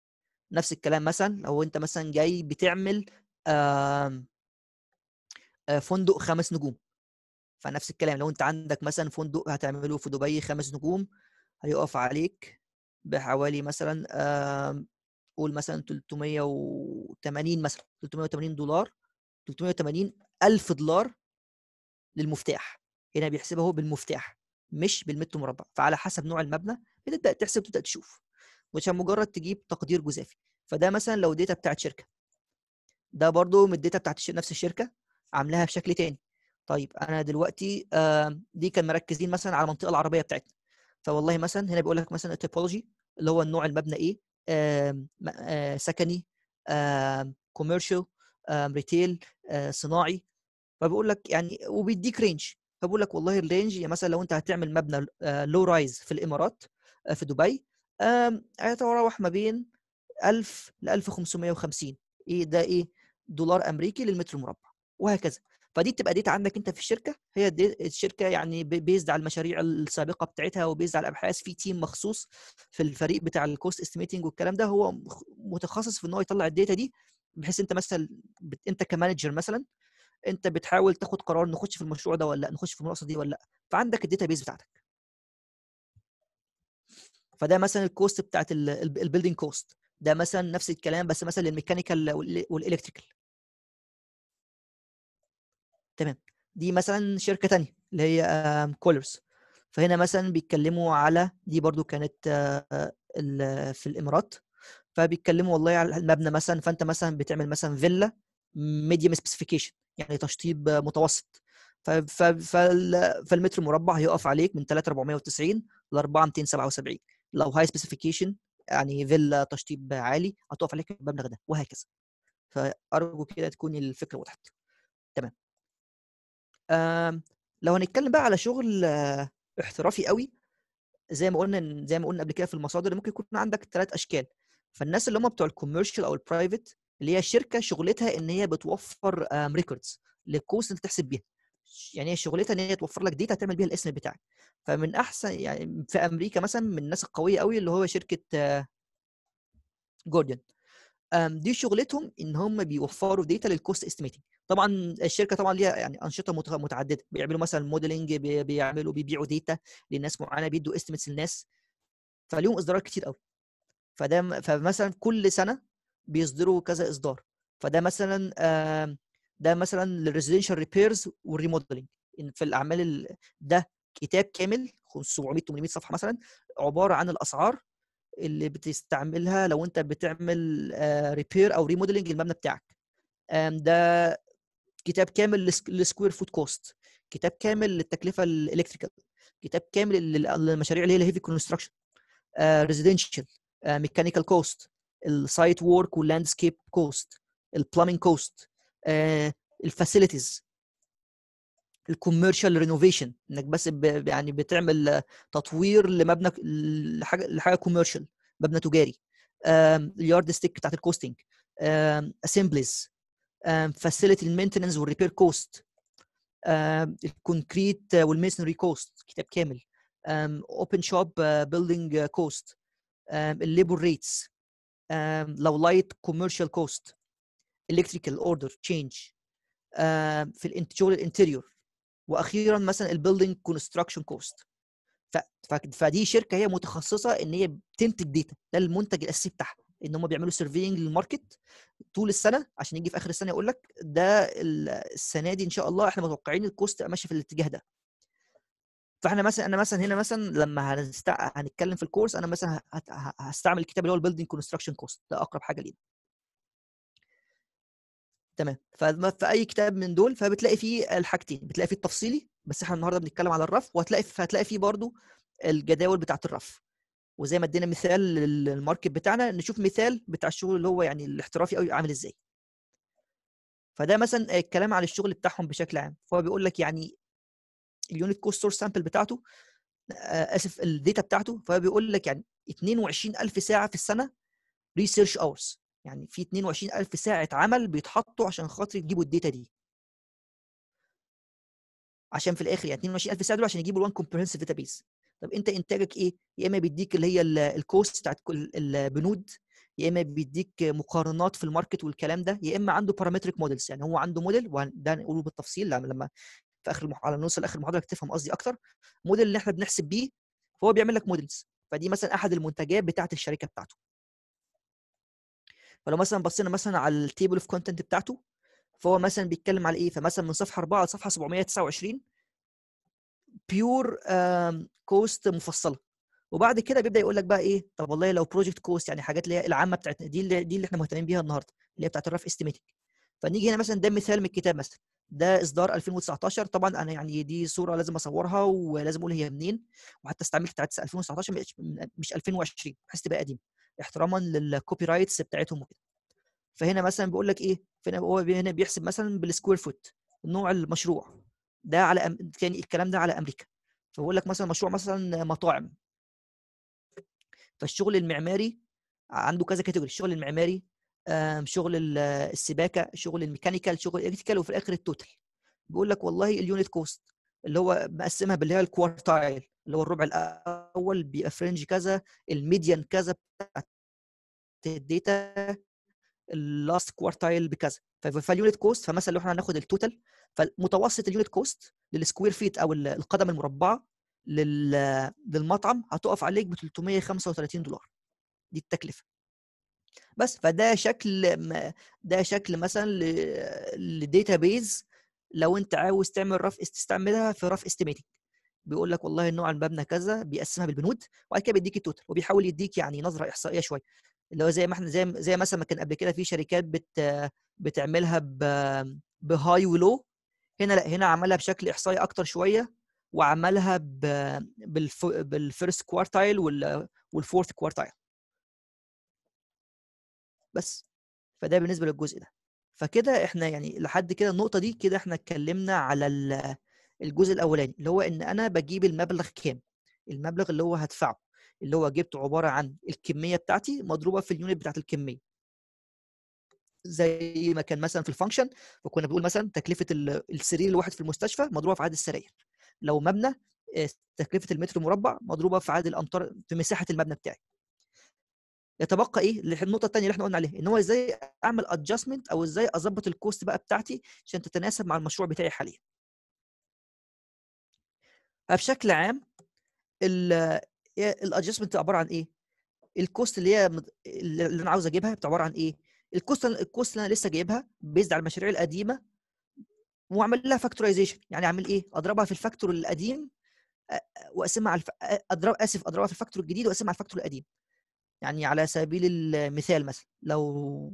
نفس الكلام مثلا لو انت مثلا جاي بتعمل آه، فندق خمس نجوم فنفس الكلام لو انت عندك مثلا فندق هتعمله في دبي خمس نجوم هيقف عليك بحوالي مثلا آمم، قول مثلا 380 مثلا 380 دولار 380 ألف دولار للمفتاح هنا بيحسبها بالمفتاح مش بالمتر مربع فعلى حسب نوع المبنى بتبدا تحسب تبدا تشوف مش مجرد تجيب تقدير جزافي فده مثلا لو داتا بتاعت شركه ده برضو من الداتا بتاعت نفس الشركه عاملاها بشكل تاني طيب انا دلوقتي آمم، دي كان مركزين مثلا على المنطقه العربيه بتاعتنا فوالله مثلا هنا بيقول لك مثلا التوبولوجي اللي هو النوع المبنى ايه آه، سكني كوميرشال ريتيل آه، صناعي فبيقول لك يعني وبيديك رينج فبقول لك والله الرينج يعني مثلا لو انت هتعمل مبنى لو آه، رايز في الامارات في دبي هيتراوح ما بين 1000 ل 1550 ايه ده ايه دولار امريكي للمتر المربع وهكذا فدي بتبقى ديتا عندك انت في الشركه هي الشركه يعني بيزد على المشاريع السابقه بتاعتها وبيزد على الابحاث في تيم مخصوص في الفريق بتاع الكوست استيميتنج والكلام ده هو متخصص في ان هو يطلع الداتا دي بحيث انت مثلا بت... انت كمانجر مثلا انت بتحاول تاخد قرار نخش في المشروع ده ولا لا نخش في المناقصه دي ولا لا فعندك الداتا بيز بتاعتك فده مثلا الكوست بتاعت البيلدينج كوست ده مثلا نفس الكلام بس مثلا للميكانيكال والالكتريكال تمام دي مثلا شركه تانية اللي هي كولرز فهنا مثلا بيتكلموا على دي برضو كانت آه، في الامارات فبيتكلموا والله على المبنى مثلا فانت مثلا بتعمل مثلا فيلا ميديوم سبيسيفيكيشن يعني تشطيب متوسط فالمتر المربع هيقف عليك من 3490 ل 4277 لو هاي سبيسيفيكيشن يعني فيلا تشطيب عالي هتقف عليك المبلغ ده وهكذا فارجو كده تكون الفكره وضحت تمام آمم، لو هنتكلم بقى على شغل احترافي قوي زي ما قلنا زي ما قلنا قبل كده في المصادر ممكن يكون عندك ثلاث اشكال فالناس اللي هم بتوع الكوميرشال او البرايفت اللي هي شركه شغلتها ان هي بتوفر ريكوردز آمم، للكوس اللي تحسب بيها يعني هي شغلتها ان هي توفر لك ديتا تعمل بيها الاسم بتاعك فمن احسن يعني في امريكا مثلا من الناس القويه قوي اللي هو شركه جوردن آه، آمم، دي شغلتهم ان هم بيوفروا ديتا للكوست استيميتنج طبعا الشركه طبعا ليها يعني انشطه متعدده بيعملوا مثلا موديلنج بيعملوا بيبيعوا داتا لناس معينه بيدوا استيمتس للناس فليهم اصدارات كتير قوي فده فمثلا كل سنه بيصدروا كذا اصدار فده مثلا ده مثلا للريزيدنشال ريبيرز والريموديلنج في الاعمال ده كتاب كامل 700 800 صفحه مثلا عباره عن الاسعار اللي بتستعملها لو انت بتعمل ريبير آه، او ريموديلنج المبنى بتاعك ده كتاب كامل للسكوير فود كوست كتاب كامل للتكلفه الالكتريكال كتاب كامل للمشاريع اللي هي الهيفي كونستراكشن ريزيدنشال ميكانيكال كوست السايت وورك واللاندسكيب كوست البلامينج كوست الفاسيلتيز الكوميرشال رينوفيشن انك بس يعني بتعمل تطوير لمبنى لحاجه لحاجه كوميرشال مبنى تجاري اليارد ستيك بتاعت الكوستنج اسمبليز فاسيلتي المينتننس والريبير كوست الكونكريت والميسونري كوست كتاب كامل اوبن شوب بيلدينج كوست الليبر ريتس لو لايت كوميرشال كوست الكتريكال اوردر تشينج في شغل الانتريور واخيرا مثلا البيلدينج كونستراكشن كوست فدي شركه هي متخصصه ان هي بتنتج ديتا ده المنتج الاساسي بتاعها ان هم بيعملوا سيرفينج للماركت طول السنه عشان يجي في اخر السنه يقول لك ده السنه دي ان شاء الله احنا متوقعين الكوست ماشيه في الاتجاه ده فاحنا مثلا انا مثلا هنا مثلا لما هنستع... هنتكلم في الكورس انا مثلا هت... هستعمل الكتاب اللي هو البيلدينج كونستراكشن كوست ده اقرب حاجه لينا تمام فاي اي كتاب من دول فبتلاقي فيه الحاجتين بتلاقي فيه التفصيلي بس احنا النهارده بنتكلم على الرف وهتلاقي هتلاقي فيه برضو الجداول بتاعه الرف وزي ما ادينا مثال للماركت بتاعنا نشوف مثال بتاع الشغل اللي هو يعني الاحترافي قوي عامل ازاي فده مثلا الكلام على الشغل بتاعهم بشكل عام فهو بيقول لك يعني اليونت كوست سورس سامبل بتاعته آه، اسف الداتا بتاعته فهو بيقول لك يعني 22000 ساعه في السنه ريسيرش اورز يعني في 22000 ساعه عمل بيتحطوا عشان خاطر يجيبوا الداتا دي عشان في الاخر يعني 22000 ساعه دول عشان يجيبوا الوان داتا داتابيز طب انت انتاجك ايه يا اما بيديك اللي هي الكوست بتاعت كل البنود يا اما بيديك مقارنات في الماركت والكلام ده يا اما عنده بارامتريك مودلز يعني هو عنده موديل وده هنقوله بالتفصيل لما في اخر المحاضره نوصل لاخر المحاضره تفهم قصدي اكتر موديل اللي احنا بنحسب بيه فهو بيعمل لك موديلز فدي مثلا احد المنتجات بتاعه الشركه بتاعته فلو مثلا بصينا مثلا على التيبل اوف كونتنت بتاعته فهو مثلا بيتكلم على ايه فمثلا من صفحه 4 لصفحه 729 بيور كوست مفصله وبعد كده بيبدا يقول لك بقى ايه طب والله لو بروجكت كوست يعني حاجات اللي هي العامه بتاعتنا دي اللي دي اللي احنا مهتمين بيها النهارده اللي هي بتاعت الرف استيميتنج فنيجي هنا مثلا ده مثال من الكتاب مثلا ده اصدار 2019 طبعا انا يعني دي صوره لازم اصورها ولازم اقول هي منين وحتى استعملت بتاعت 2019 مش 2020 بحيث تبقى قديمه احتراما للكوبي رايتس بتاعتهم وكده فهنا مثلا بيقول لك ايه فهنا هو هنا بيحسب مثلا بالسكوير فوت نوع المشروع ده على أم... يعني الكلام ده على امريكا فبقول لك مثلا مشروع مثلا مطاعم فالشغل المعماري عنده كذا كاتيجوري الشغل المعماري شغل السباكه شغل الميكانيكال شغل الالكتريكال وفي الاخر التوتال بيقول لك والله اليونت كوست اللي هو مقسمها باللي هي الكوارتايل اللي هو الربع الاول بيبقى فرنج كذا الميديان كذا بتاعت الداتا اللاست كوارتايل بكذا فاليونت كوست فمثلا لو احنا هناخد التوتال فمتوسط اليونت كوست للسكوير فيت او القدم المربعه للمطعم هتقف عليك ب 335 دولار دي التكلفه بس فده شكل ده شكل مثلا للديتا بيز لو انت عاوز تعمل رف تستعملها في رف استيميتنج بيقول لك والله النوع المبنى كذا بيقسمها بالبنود وبعد كده بيديك التوتال وبيحاول يديك يعني نظره احصائيه شويه اللي هو زي ما احنا زي زي مثلا ما كان قبل كده في شركات بت بتعملها بهاي ولو هنا لا هنا عملها بشكل احصائي اكتر شويه وعملها بالف... بالفيرست كوارتايل وال... والفورث كوارتايل بس فده بالنسبه للجزء ده فكده احنا يعني لحد كده النقطه دي كده احنا اتكلمنا على الجزء الاولاني اللي هو ان انا بجيب المبلغ كام المبلغ اللي هو هدفعه اللي هو جبته عباره عن الكميه بتاعتي مضروبه في اليونت بتاعت الكميه زي ما كان مثلا في الفانكشن فكنا بنقول مثلا تكلفه السرير الواحد في المستشفى مضروبه في عدد السراير لو مبنى آه، تكلفه المتر مربع مضروبه في عدد الامتار في مساحه المبنى بتاعي يتبقى ايه النقطه الثانيه اللي احنا قلنا عليها ان هو ازاي اعمل ادجستمنت او ازاي اظبط الكوست بقى بتاعتي عشان تتناسب مع المشروع بتاعي حاليا فبشكل عام الادجستمنت عباره عن ايه الكوست اللي هي اللي انا عاوز اجيبها عباره عن ايه الكوست الكوست اللي انا لسه جايبها بيزد على المشاريع القديمه واعمل لها فاكتورايزيشن يعني اعمل ايه اضربها في الفاكتور القديم واقسمها على الف... اضرب اسف اضربها في الفاكتور الجديد واقسمها على الفاكتور القديم يعني على سبيل المثال مثلا لو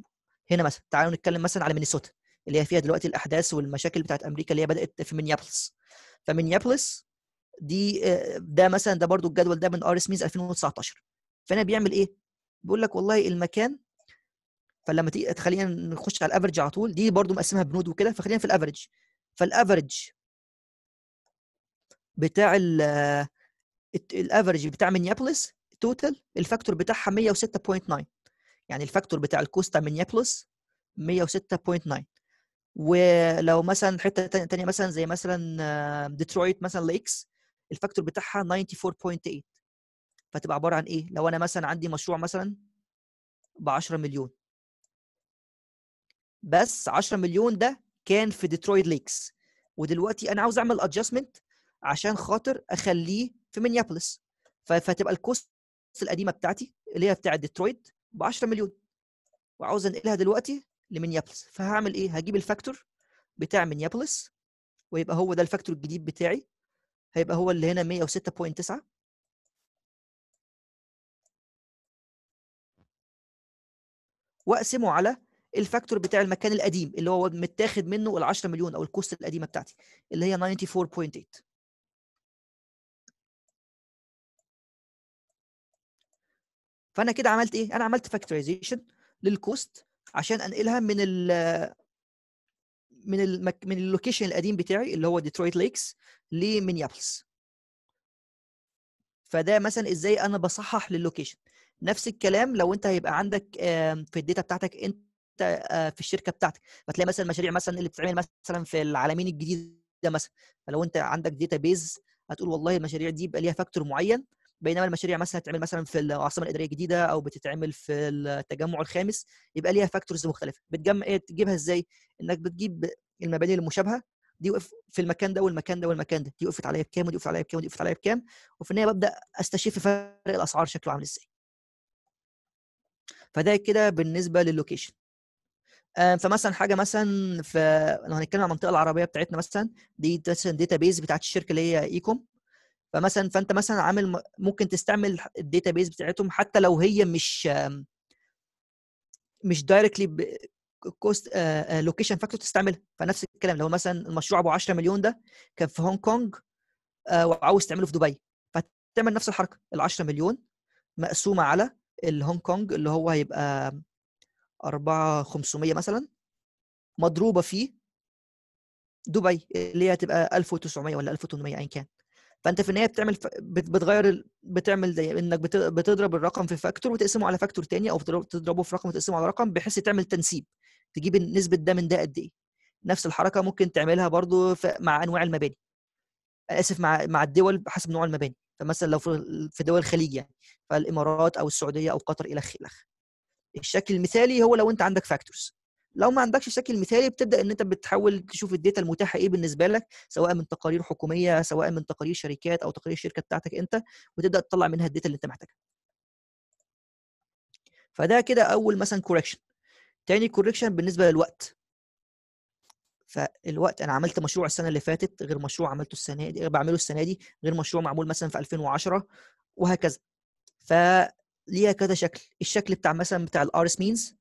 هنا مثلا تعالوا نتكلم مثلا على مينيسوتا اللي هي فيها دلوقتي الاحداث والمشاكل بتاعت امريكا اللي هي بدات في مينيابلس فمينيابلس دي آه، ده مثلا ده برضو الجدول ده من ار ميز 2019 فهنا بيعمل ايه؟ بيقول لك والله المكان فلما تيجي خلينا نخش على الافرج على طول دي برضو مقسمها بنود وكده فخلينا في الافرج فالافرج بتاع آه، الافرج بتاع مينيابوليس توتال الفاكتور بتاعها 106.9 يعني الفاكتور بتاع الكوستا مينيابوليس 106.9 ولو مثلا حته ثانيه مثلا زي مثلا آه، ديترويت مثلا ليكس الفاكتور بتاعها 94.8 فتبقى عباره عن ايه لو انا مثلا عندي مشروع مثلا ب 10 مليون بس 10 مليون ده كان في ديترويت ليكس ودلوقتي انا عاوز اعمل ادجستمنت عشان خاطر اخليه في مينيابوليس فتبقى الكوست القديمه بتاعتي اللي هي بتاعه ديترويت ب 10 مليون وعاوز انقلها دلوقتي لمينيابوليس فهعمل ايه هجيب الفاكتور بتاع مينيابوليس ويبقى هو ده الفاكتور الجديد بتاعي هيبقى هو اللي هنا 106.9 واقسمه على الفاكتور بتاع المكان القديم اللي هو متاخد منه ال 10 مليون او الكوست القديمه بتاعتي اللي هي 94.8 فانا كده عملت ايه انا عملت فاكتورايزيشن للكوست عشان انقلها من ال من المك... من اللوكيشن القديم بتاعي اللي هو ديترويت ليكس لمينيابلس فده مثلا ازاي انا بصحح للوكيشن نفس الكلام لو انت هيبقى عندك في الداتا بتاعتك انت آه، في الشركه بتاعتك فتلاقي مثلا مشاريع مثلا اللي بتتعمل مثلا في العالمين الجديده مثلا فلو انت عندك داتا بيز هتقول والله المشاريع دي بقى ليها فاكتور معين بينما المشاريع مثلا هتتعمل مثلا في العاصمه الاداريه الجديده او بتتعمل في التجمع الخامس يبقى ليها فاكتورز مختلفه بتجمع ايه تجيبها ازاي انك بتجيب المباني المشابهه دي وقف في المكان ده والمكان ده والمكان ده دي وقفت عليا بكام ودي وقفت عليا بكام ودي وقفت عليا بكام وفي النهايه ببدا استشف فرق الاسعار شكله عامل ازاي فده كده بالنسبه للوكيشن آه، فمثلا حاجه مثلا في لو هنتكلم عن المنطقه العربيه بتاعتنا مثلا دي مثلا داتا بيز بتاعت الشركه اللي هي ايكوم فمثلا فانت مثلا عامل ممكن تستعمل الداتا بيز بتاعتهم حتى لو هي مش مش دايركتلي كوست لوكيشن فاكتور تستعملها فنفس الكلام لو مثلا المشروع ابو 10 مليون ده كان في هونج كونج آه، وعاوز تعمله في دبي فتعمل نفس الحركه ال 10 مليون مقسومه على الهونج كونج اللي هو هيبقى 4 500 مثلا مضروبه في دبي اللي هي هتبقى 1900 ولا 1800 ايا كان فانت في النهايه بتعمل بتغير بتعمل زي انك بتضرب الرقم في فاكتور وتقسمه على فاكتور تاني او تضربه في رقم وتقسمه على رقم بحيث تعمل تنسيب تجيب نسبه ده من ده قد ايه نفس الحركه ممكن تعملها برضو مع انواع المباني اسف مع مع الدول حسب نوع المباني فمثلا لو في دول الخليج يعني فالامارات او السعوديه او قطر الى اخره الشكل المثالي هو لو انت عندك فاكتورز لو ما عندكش شكل مثالي بتبدا ان انت بتحاول تشوف الداتا المتاحه ايه بالنسبه لك سواء من تقارير حكوميه سواء من تقارير شركات او تقارير الشركه بتاعتك انت وتبدا تطلع منها الداتا اللي انت محتاجها فده كده اول مثلا كوركشن تاني كوركشن بالنسبه للوقت فالوقت انا عملت مشروع السنه اللي فاتت غير مشروع عملته السنه دي بعمله السنه دي غير مشروع معمول مثلا في 2010 وهكذا فليها كذا شكل الشكل بتاع مثلا بتاع الار اس مينز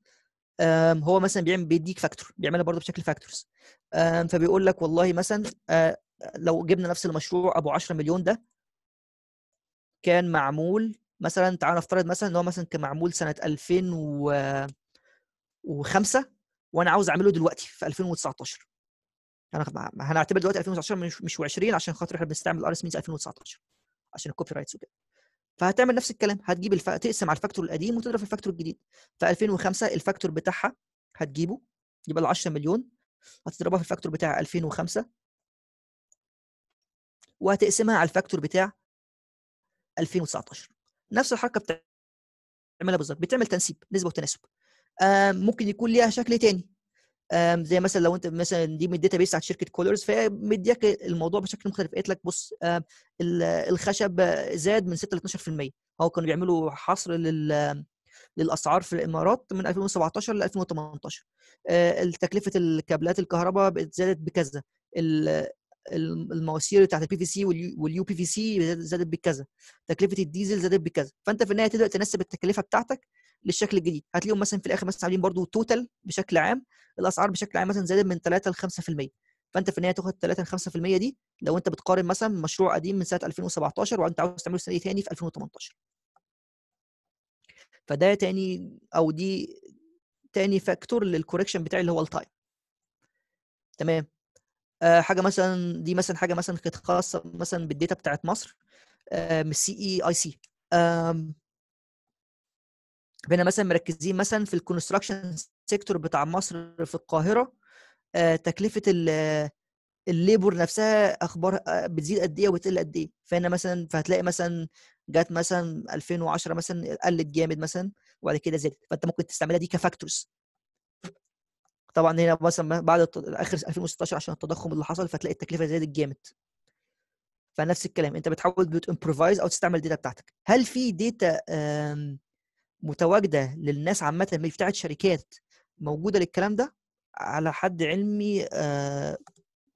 هو مثلا بيعمل بيديك فاكتور بيعملها برضه بشكل فاكتورز فبيقول لك والله مثلا آه، لو جبنا نفس المشروع ابو 10 مليون ده كان معمول مثلا تعال نفترض مثلا ان هو مثلا كان معمول سنه 2005 وانا عاوز اعمله دلوقتي في 2019 انا هنعتبر دلوقتي 2019 مش 20 عشان خاطر احنا بنستعمل ار اس مينز 2019 عشان الكوبي رايتس وكده فهتعمل نفس الكلام هتجيب الف... تقسم على الفاكتور القديم وتضرب في الفاكتور الجديد ف 2005 الفاكتور بتاعها هتجيبه يبقى ال 10 مليون هتضربها في الفاكتور بتاع 2005 وهتقسمها على الفاكتور بتاع 2019 نفس الحركه بتعملها بالظبط بتعمل تنسيب نسبه وتناسب آه ممكن يكون ليها شكل تاني زي مثلا لو انت مثلا دي من الداتا بيس بتاعت شركه كولرز فهي مدياك الموضوع بشكل مختلف قالت لك بص الخشب زاد من 6 ل 12% هو كانوا بيعملوا حصر لل للاسعار في الامارات من 2017 ل 2018 آه، تكلفه الكابلات الكهرباء زادت بكذا المواسير بتاعت البي في سي واليو بي في سي زادت بكذا تكلفه الديزل زادت بكذا فانت في النهايه تقدر تنسب التكلفه بتاعتك للشكل الجديد هتلاقيهم مثلا في الاخر مثلا عاملين برضو توتال بشكل عام الاسعار بشكل عام مثلا زادت من 3 ل 5% فانت في النهايه تاخد 3 ل 5% دي لو انت بتقارن مثلا مشروع قديم من سنه 2017 وانت عاوز تعمله السنه دي في 2018 فده تاني او دي تاني فاكتور للكوركشن بتاعي اللي هو التايم تمام أه حاجه مثلا دي مثلا حاجه مثلا كانت خاصه مثلا بالديتا بتاعت مصر آه، من السي اي اي سي بينا مثلا مركزين مثلا في الكونستراكشن سيكتور بتاع مصر في القاهره آه، تكلفه الليبر نفسها اخبار آه، بتزيد قد ايه وبتقل قد ايه فهنا مثلا فهتلاقي مثلا جت مثلا 2010 مثلا قلت جامد مثلا وبعد كده زادت فانت ممكن تستعملها دي كفاكتورز طبعا هنا مثلا بعد اخر 2016 عشان التضخم اللي حصل فتلاقي التكلفه زادت جامد فنفس الكلام انت بتحاول بتمبروفايز او تستعمل الداتا بتاعتك هل في داتا متواجده للناس عامه اللي بتاعت شركات موجوده للكلام ده على حد علمي آه،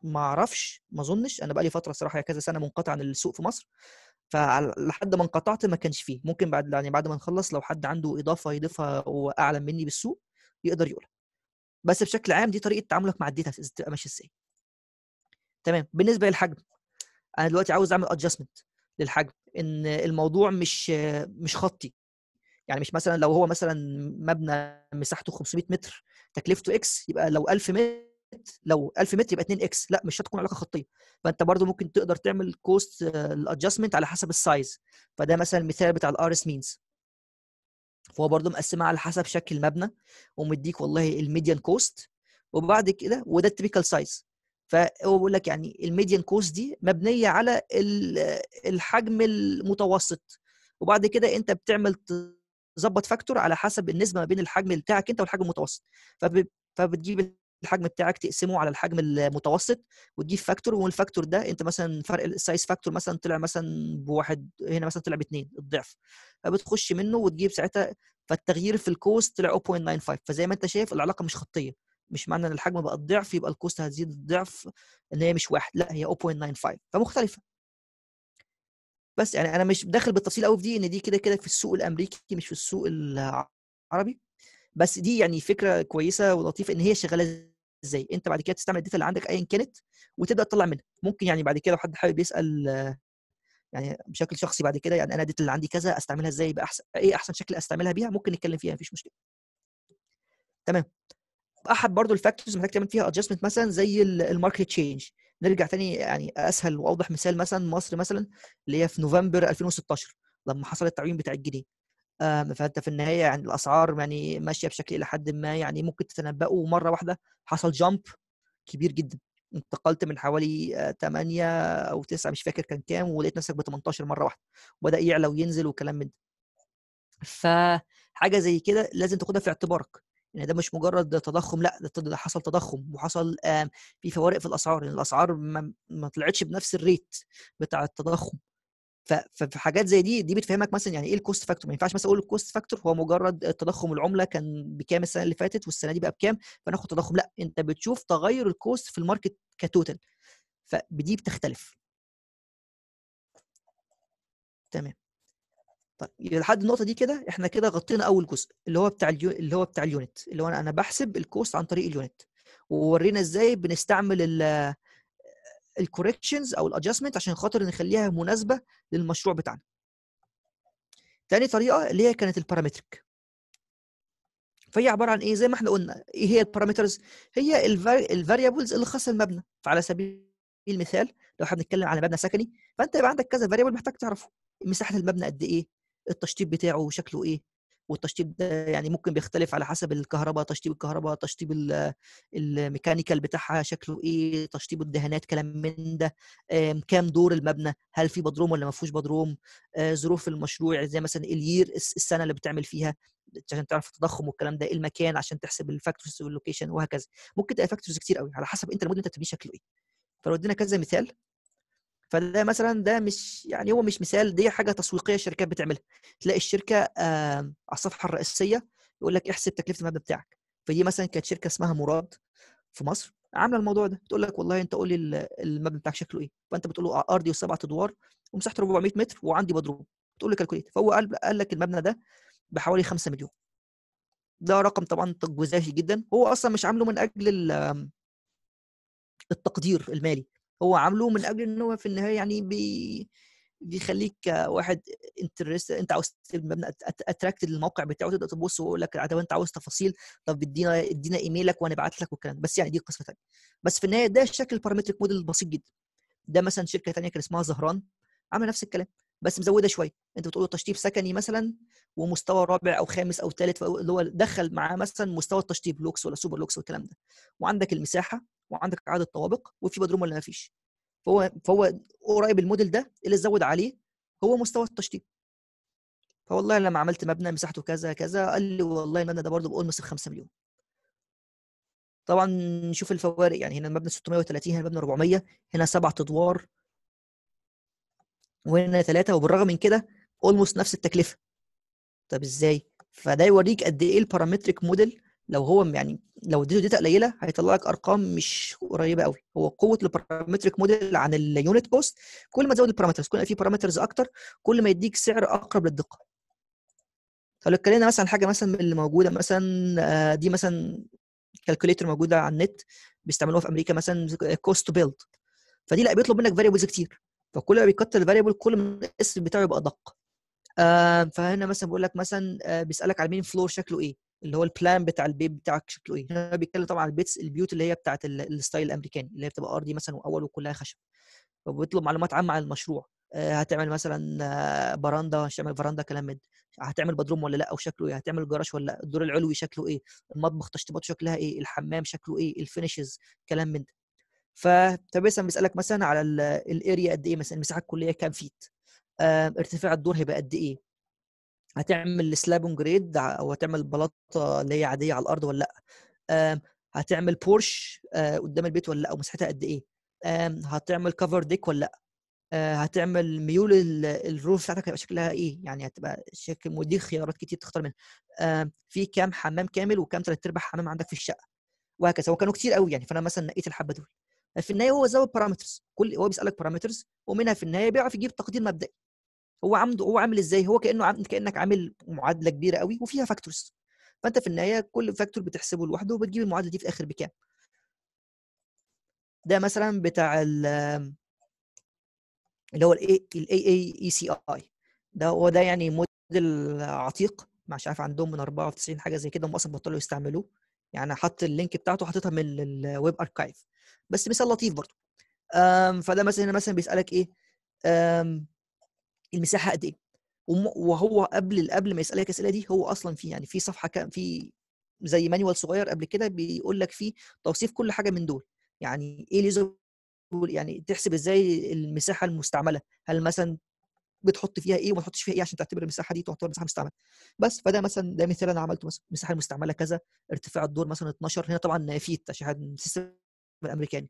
ما اعرفش ما اظنش انا بقى لي فتره صراحه كذا سنه منقطع عن السوق في مصر فلحد ما انقطعت ما كانش فيه ممكن بعد يعني بعد ما نخلص لو حد عنده اضافه يضيفها اعلم مني بالسوق يقدر يقولها بس بشكل عام دي طريقه تعاملك مع الداتا تبقى ماشيه ازاي تمام بالنسبه للحجم انا دلوقتي عاوز اعمل ادجستمنت للحجم ان الموضوع مش مش خطي يعني مش مثلا لو هو مثلا مبنى مساحته 500 متر تكلفته اكس يبقى لو 1000 متر لو 1000 متر يبقى 2 اكس لا مش هتكون علاقه خطيه فانت برضو ممكن تقدر تعمل كوست آه، الادجستمنت على حسب السايز فده مثلا المثال بتاع الار اس مينز فهو برضو مقسمها على حسب شكل المبنى ومديك والله الميديان كوست وبعد كده وده التيبيكال سايز فهو بيقول لك يعني الميديان كوست دي مبنيه على آه، الحجم المتوسط وبعد كده انت بتعمل ظبط فاكتور على حسب النسبه ما بين الحجم بتاعك انت والحجم المتوسط فبتجيب الحجم بتاعك تقسمه على الحجم المتوسط وتجيب فاكتور والفاكتور ده انت مثلا فرق السايز فاكتور مثلا طلع مثلا بواحد هنا مثلا طلع باثنين الضعف فبتخش منه وتجيب ساعتها فالتغيير في الكوست طلع 0.95 فزي ما انت شايف العلاقه مش خطيه مش معنى ان الحجم بقى الضعف يبقى الكوست هتزيد الضعف ان هي مش واحد لا هي 0.95 فمختلفه بس يعني انا مش داخل بالتفصيل قوي في دي ان دي كده كده في السوق الامريكي مش في السوق العربي بس دي يعني فكره كويسه ولطيفه ان هي شغاله ازاي انت بعد كده تستعمل الداتا اللي عندك ايا كانت وتبدا تطلع منها ممكن يعني بعد كده لو حد حابب يسال يعني بشكل شخصي بعد كده يعني انا الداتا اللي عندي كذا استعملها ازاي يبقى احسن ايه احسن شكل استعملها بيها ممكن نتكلم فيها مفيش مشكله تمام احد برضو الفاكتورز محتاج تعمل فيها ادجستمنت مثلا زي الماركت تشينج نرجع تاني يعني اسهل واوضح مثال مثلا مصر مثلا اللي هي في نوفمبر 2016 لما حصل التعويم بتاع الجنيه آه، فانت في النهايه يعني الاسعار يعني ماشيه بشكل الى حد ما يعني ممكن تتنبأه مره واحده حصل جامب كبير جدا انتقلت من حوالي 8 آه، او 9 مش فاكر كان كام ولقيت نفسك ب 18 مره واحده وبدا يعلى وينزل وكلام من ده فحاجه زي كده لازم تاخدها في اعتبارك ان ده مش مجرد تضخم لا ده حصل تضخم وحصل في فوارق في الاسعار يعني الاسعار ما طلعتش بنفس الريت بتاع التضخم ففي حاجات زي دي دي بتفهمك مثلا يعني ايه الكوست فاكتور ما ينفعش مثلا اقول الكوست فاكتور هو مجرد تضخم العمله كان بكام السنه اللي فاتت والسنه دي بقى بكام فناخد تضخم لا انت بتشوف تغير الكوست في الماركت كتوتال فدي بتختلف تمام طيب لحد النقطه دي كده احنا كده غطينا اول جزء اللي هو بتاع اليو... اللي هو بتاع اليونت اللي هو انا بحسب الكوست عن طريق اليونت وورينا ازاي بنستعمل ال آه، الكوركشنز او الادجستمنت عشان خاطر نخليها مناسبه للمشروع بتاعنا تاني طريقه اللي هي كانت البارامتريك فهي عباره عن ايه زي ما احنا قلنا ايه هي البارامترز هي الفاريبلز اللي خاصه المبنى فعلى سبيل المثال لو احنا بنتكلم على مبنى سكني فانت يبقى عندك كذا فاريبل محتاج تعرفه مساحه المبنى قد ايه التشطيب بتاعه شكله ايه والتشطيب ده يعني ممكن بيختلف على حسب الكهرباء تشطيب الكهرباء تشطيب الميكانيكال بتاعها شكله ايه تشطيب الدهانات كلام من ده آمم، كام دور المبنى هل في بدروم ولا ما فيهوش بدروم آه، ظروف المشروع زي مثلا اليير السنه اللي بتعمل فيها عشان تعرف التضخم والكلام ده المكان عشان تحسب الفاكتورز واللوكيشن وهكذا ممكن تلاقي فاكتورز كتير قوي على حسب انت المدن انت بتبني شكله ايه فلو ادينا كذا مثال فده مثلا ده مش يعني هو مش مثال دي حاجه تسويقيه الشركات بتعملها تلاقي الشركه على الصفحه الرئيسيه يقول لك احسب تكلفه المبنى بتاعك فدي مثلا كانت شركه اسمها مراد في مصر عامله الموضوع ده تقول لك والله انت قول لي المبنى بتاعك شكله ايه فانت بتقول له ارضي وسبعه ادوار ومساحته 400 متر وعندي بدروم تقول لك كالكوليت فهو قال لك المبنى ده بحوالي 5 مليون ده رقم طبعا تجوزاشي جدا هو اصلا مش عامله من اجل التقدير المالي هو عامله من اجل ان هو في النهايه يعني بي بيخليك كواحد انترست انت عاوز تبقى اتراكت للموقع بتاعه تقدر تبص ويقول لك طب انت عاوز تفاصيل طب ادينا ادينا ايميلك وانا ابعت لك والكلام بس يعني دي قصه ثانيه بس في النهايه ده شكل البارامتريك موديل البسيط جدا ده مثلا شركه ثانيه كان اسمها زهران عامله نفس الكلام بس مزوده شويه انت بتقول له تشطيب سكني مثلا ومستوى رابع او خامس او ثالث اللي هو دخل معاه مثلا مستوى التشطيب لوكس ولا سوبر لوكس والكلام ده وعندك المساحه وعندك عدد طوابق وفي بدروم ولا ما فيش فهو فهو قريب الموديل ده اللي زود عليه هو مستوى التشطيب فوالله لما عملت مبنى مساحته كذا كذا قال لي والله المبنى ده برضه بقول 5 مليون طبعا نشوف الفوارق يعني هنا المبنى 630 هنا المبنى 400 هنا سبع ادوار وهنا ثلاثه وبالرغم من كده اولموست نفس التكلفه طب ازاي فده يوريك قد ايه البارامتريك موديل لو هو يعني لو اديته داتا قليله هيطلع لك ارقام مش قريبه قوي هو قوه البارامتريك موديل عن اليونت كوست كل ما تزود البارامترز كل ما في بارامترز اكتر كل ما يديك سعر اقرب للدقه طب اتكلمنا مثلا حاجه مثلا من اللي موجوده مثلا آه، دي مثلا كالكوليتر موجوده على النت بيستعملوها في امريكا مثلا كوست تو بيلد فدي لا بيطلب منك فاريبلز كتير فكل ما بيكتر الفاريبل كل ما الاسم بتاعه يبقى ادق آه، فهنا مثلا بيقول لك مثلا آه، بيسالك على مين فلور شكله ايه اللي هو البلان بتاع البيت بتاعك شكله ايه هنا بيتكلم طبعا عن البيتس البيوت اللي هي بتاعه الستايل الامريكاني اللي هي بتبقى ارضي مثلا واول وكلها خشب فبيطلب معلومات عامه عن المشروع آه، هتعمل مثلا آه، براندا مش هتعمل براندا كلام من هتعمل بدروم ولا لا وشكله ايه هتعمل جراج ولا لا الدور العلوي شكله ايه المطبخ تشطيباته شكلها ايه الحمام شكله ايه الفينشز كلام من ده مثلا بيسالك مثلا على الاريا قد ايه مثلا المساحه الكليه كام فيت آه، ارتفاع الدور هيبقى قد ايه هتعمل سلاب اون جريد او هتعمل بلاطه اللي هي عاديه على الارض ولا لا هتعمل بورش آه، قدام البيت ولا لا ومساحتها قد ايه هتعمل كفر ديك ولا لا آه، هتعمل ميول الروف بتاعتك هيبقى شكلها ايه يعني هتبقى شكل ودي خيارات كتير تختار منها في كام حمام كامل وكام ثلاث ارباع حمام عندك في الشقه وهكذا هو كانوا كتير قوي يعني فانا مثلا نقيت الحبه دول في النهايه هو زود بارامترز كل هو بيسالك بارامترز ومنها في النهايه بيعرف يجيب تقدير مبدئي هو عامله هو عامل ازاي هو كانه عامل كانك عامل معادله كبيره قوي وفيها فاكتورز فانت في النهايه كل فاكتور بتحسبه لوحده وبتجيب المعادله دي في الاخر بكام ده مثلا بتاع اللي هو الاي اي اي سي اي ده هو ده يعني موديل عتيق مش عارف عندهم من 94 حاجه زي كده هم اصلا بطلوا يستعملوه يعني حط اللينك بتاعته حاططها من الويب اركايف بس مثال لطيف برضه فده مثلا هنا مثلا بيسالك ايه المساحه قد ايه وهو قبل قبل ما يسالك الاسئله دي هو اصلا في يعني في صفحه كان في زي مانيوال صغير قبل كده بيقول لك فيه توصيف كل حاجه من دول يعني ايه ليزر يعني تحسب ازاي المساحه المستعمله هل مثلا بتحط فيها ايه وما تحطش فيها ايه عشان تعتبر المساحه دي تعتبر مساحه مستعمله بس فده مثلا ده مثال انا عملته مثلا المساحه المستعمله كذا ارتفاع الدور مثلا 12 هنا طبعا نافيت عشان السيستم الامريكاني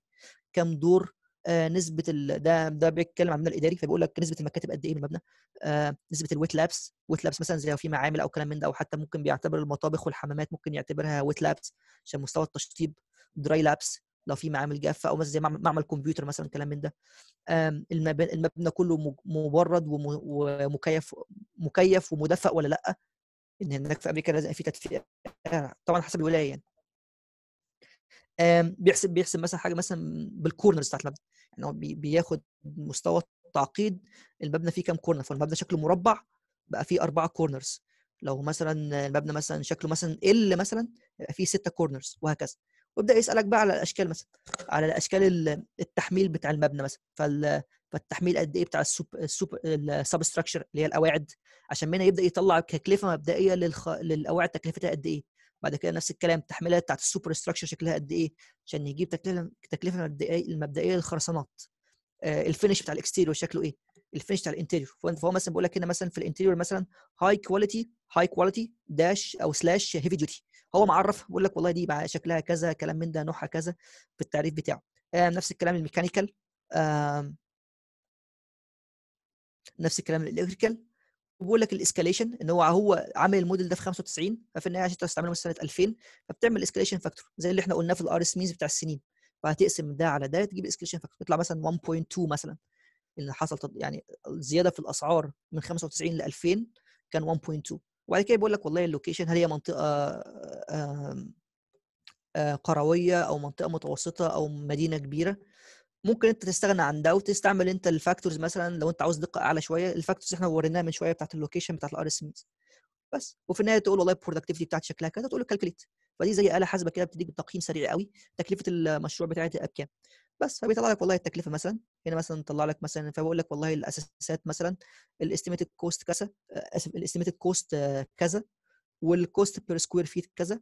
كام دور آه، نسبه ال... ده ده بيتكلم عن المبنى الاداري فبيقول لك نسبه المكاتب قد ايه من المبنى آه، نسبه الويت لابس ويت لابس مثلا زي لو في معامل او كلام من ده او حتى ممكن بيعتبر المطابخ والحمامات ممكن يعتبرها ويت لابس عشان مستوى التشطيب دراي لابس لو في معامل جافه او مثلا زي معمل كمبيوتر مثلا كلام من ده المبنى كله مبرد ومكيف مكيف ومدفأ ولا لا ان هناك في امريكا لازم في تدفئه طبعا حسب الولايه يعني بيحسب بيحسب مثلا حاجه مثلا بالكورنرز بتاعت المبنى يعني هو بياخد مستوى التعقيد المبنى فيه كام كورنر فالمبنى شكله مربع بقى فيه اربعه كورنرز لو مثلا المبنى مثلا شكله مثلا ال مثلا يبقى فيه سته كورنرز وهكذا ويبدا يسالك بقى على الاشكال مثلا على الاشكال التحميل بتاع المبنى مثلا فال فالتحميل قد ايه بتاع السوب السوب السبستراكشر اللي هي القواعد عشان منها يبدا يطلع تكلفه مبدئيه للخ... للقواعد تكلفتها قد ايه بعد كده نفس الكلام التحميلات بتاعت السوبر ستراكشر شكلها قد ايه عشان نجيب تكلفه التكلفه المبدئيه للخرسانات آه، الفينش بتاع الاكستيريور شكله ايه الفينش بتاع الانتيريور فهو مثلا بيقول لك هنا مثلا في الانتيريور مثلا هاي كواليتي هاي كواليتي داش او سلاش هيفي ديوتي هو معرف بيقول لك والله دي بقى شكلها كذا كلام من ده نوعها كذا في التعريف بتاعه آه نفس الكلام الميكانيكال آه نفس الكلام الالكتريكال بيقول لك الاسكاليشن ان هو هو عامل الموديل ده في 95 ففي النهايه عشان تستعمله مثلا سنه 2000 فبتعمل اسكاليشن فاكتور زي اللي احنا قلناه في الار اس مينز بتاع السنين فهتقسم ده على ده تجيب اسكاليشن فاكتور تطلع مثلا 1.2 مثلا اللي حصل يعني الزياده في الاسعار من 95 ل 2000 كان 1.2 وبعد كده بيقول لك والله اللوكيشن هل هي منطقه قرويه آه، او منطقه متوسطه او مدينه كبيره ممكن انت تستغنى عن ده وتستعمل انت الفاكتورز مثلا لو انت عاوز دقه اعلى شويه الفاكتورز احنا وريناها من شويه بتاعت اللوكيشن بتاعت الار اس ميز بس وفي النهايه تقول والله البرودكتيفيتي بتاعت شكلها كده تقول له كالكليت فدي زي اله حاسبه كده بتديك تقييم سريع قوي تكلفه المشروع بتاعي تبقى بكام بس فبيطلع لك والله التكلفه مثلا هنا مثلا طلع لك مثلا فبقول لك والله الاساسات مثلا الاستيميتد كوست كذا اسف الاستيميتد كوست كذا والكوست بير سكوير فيت كذا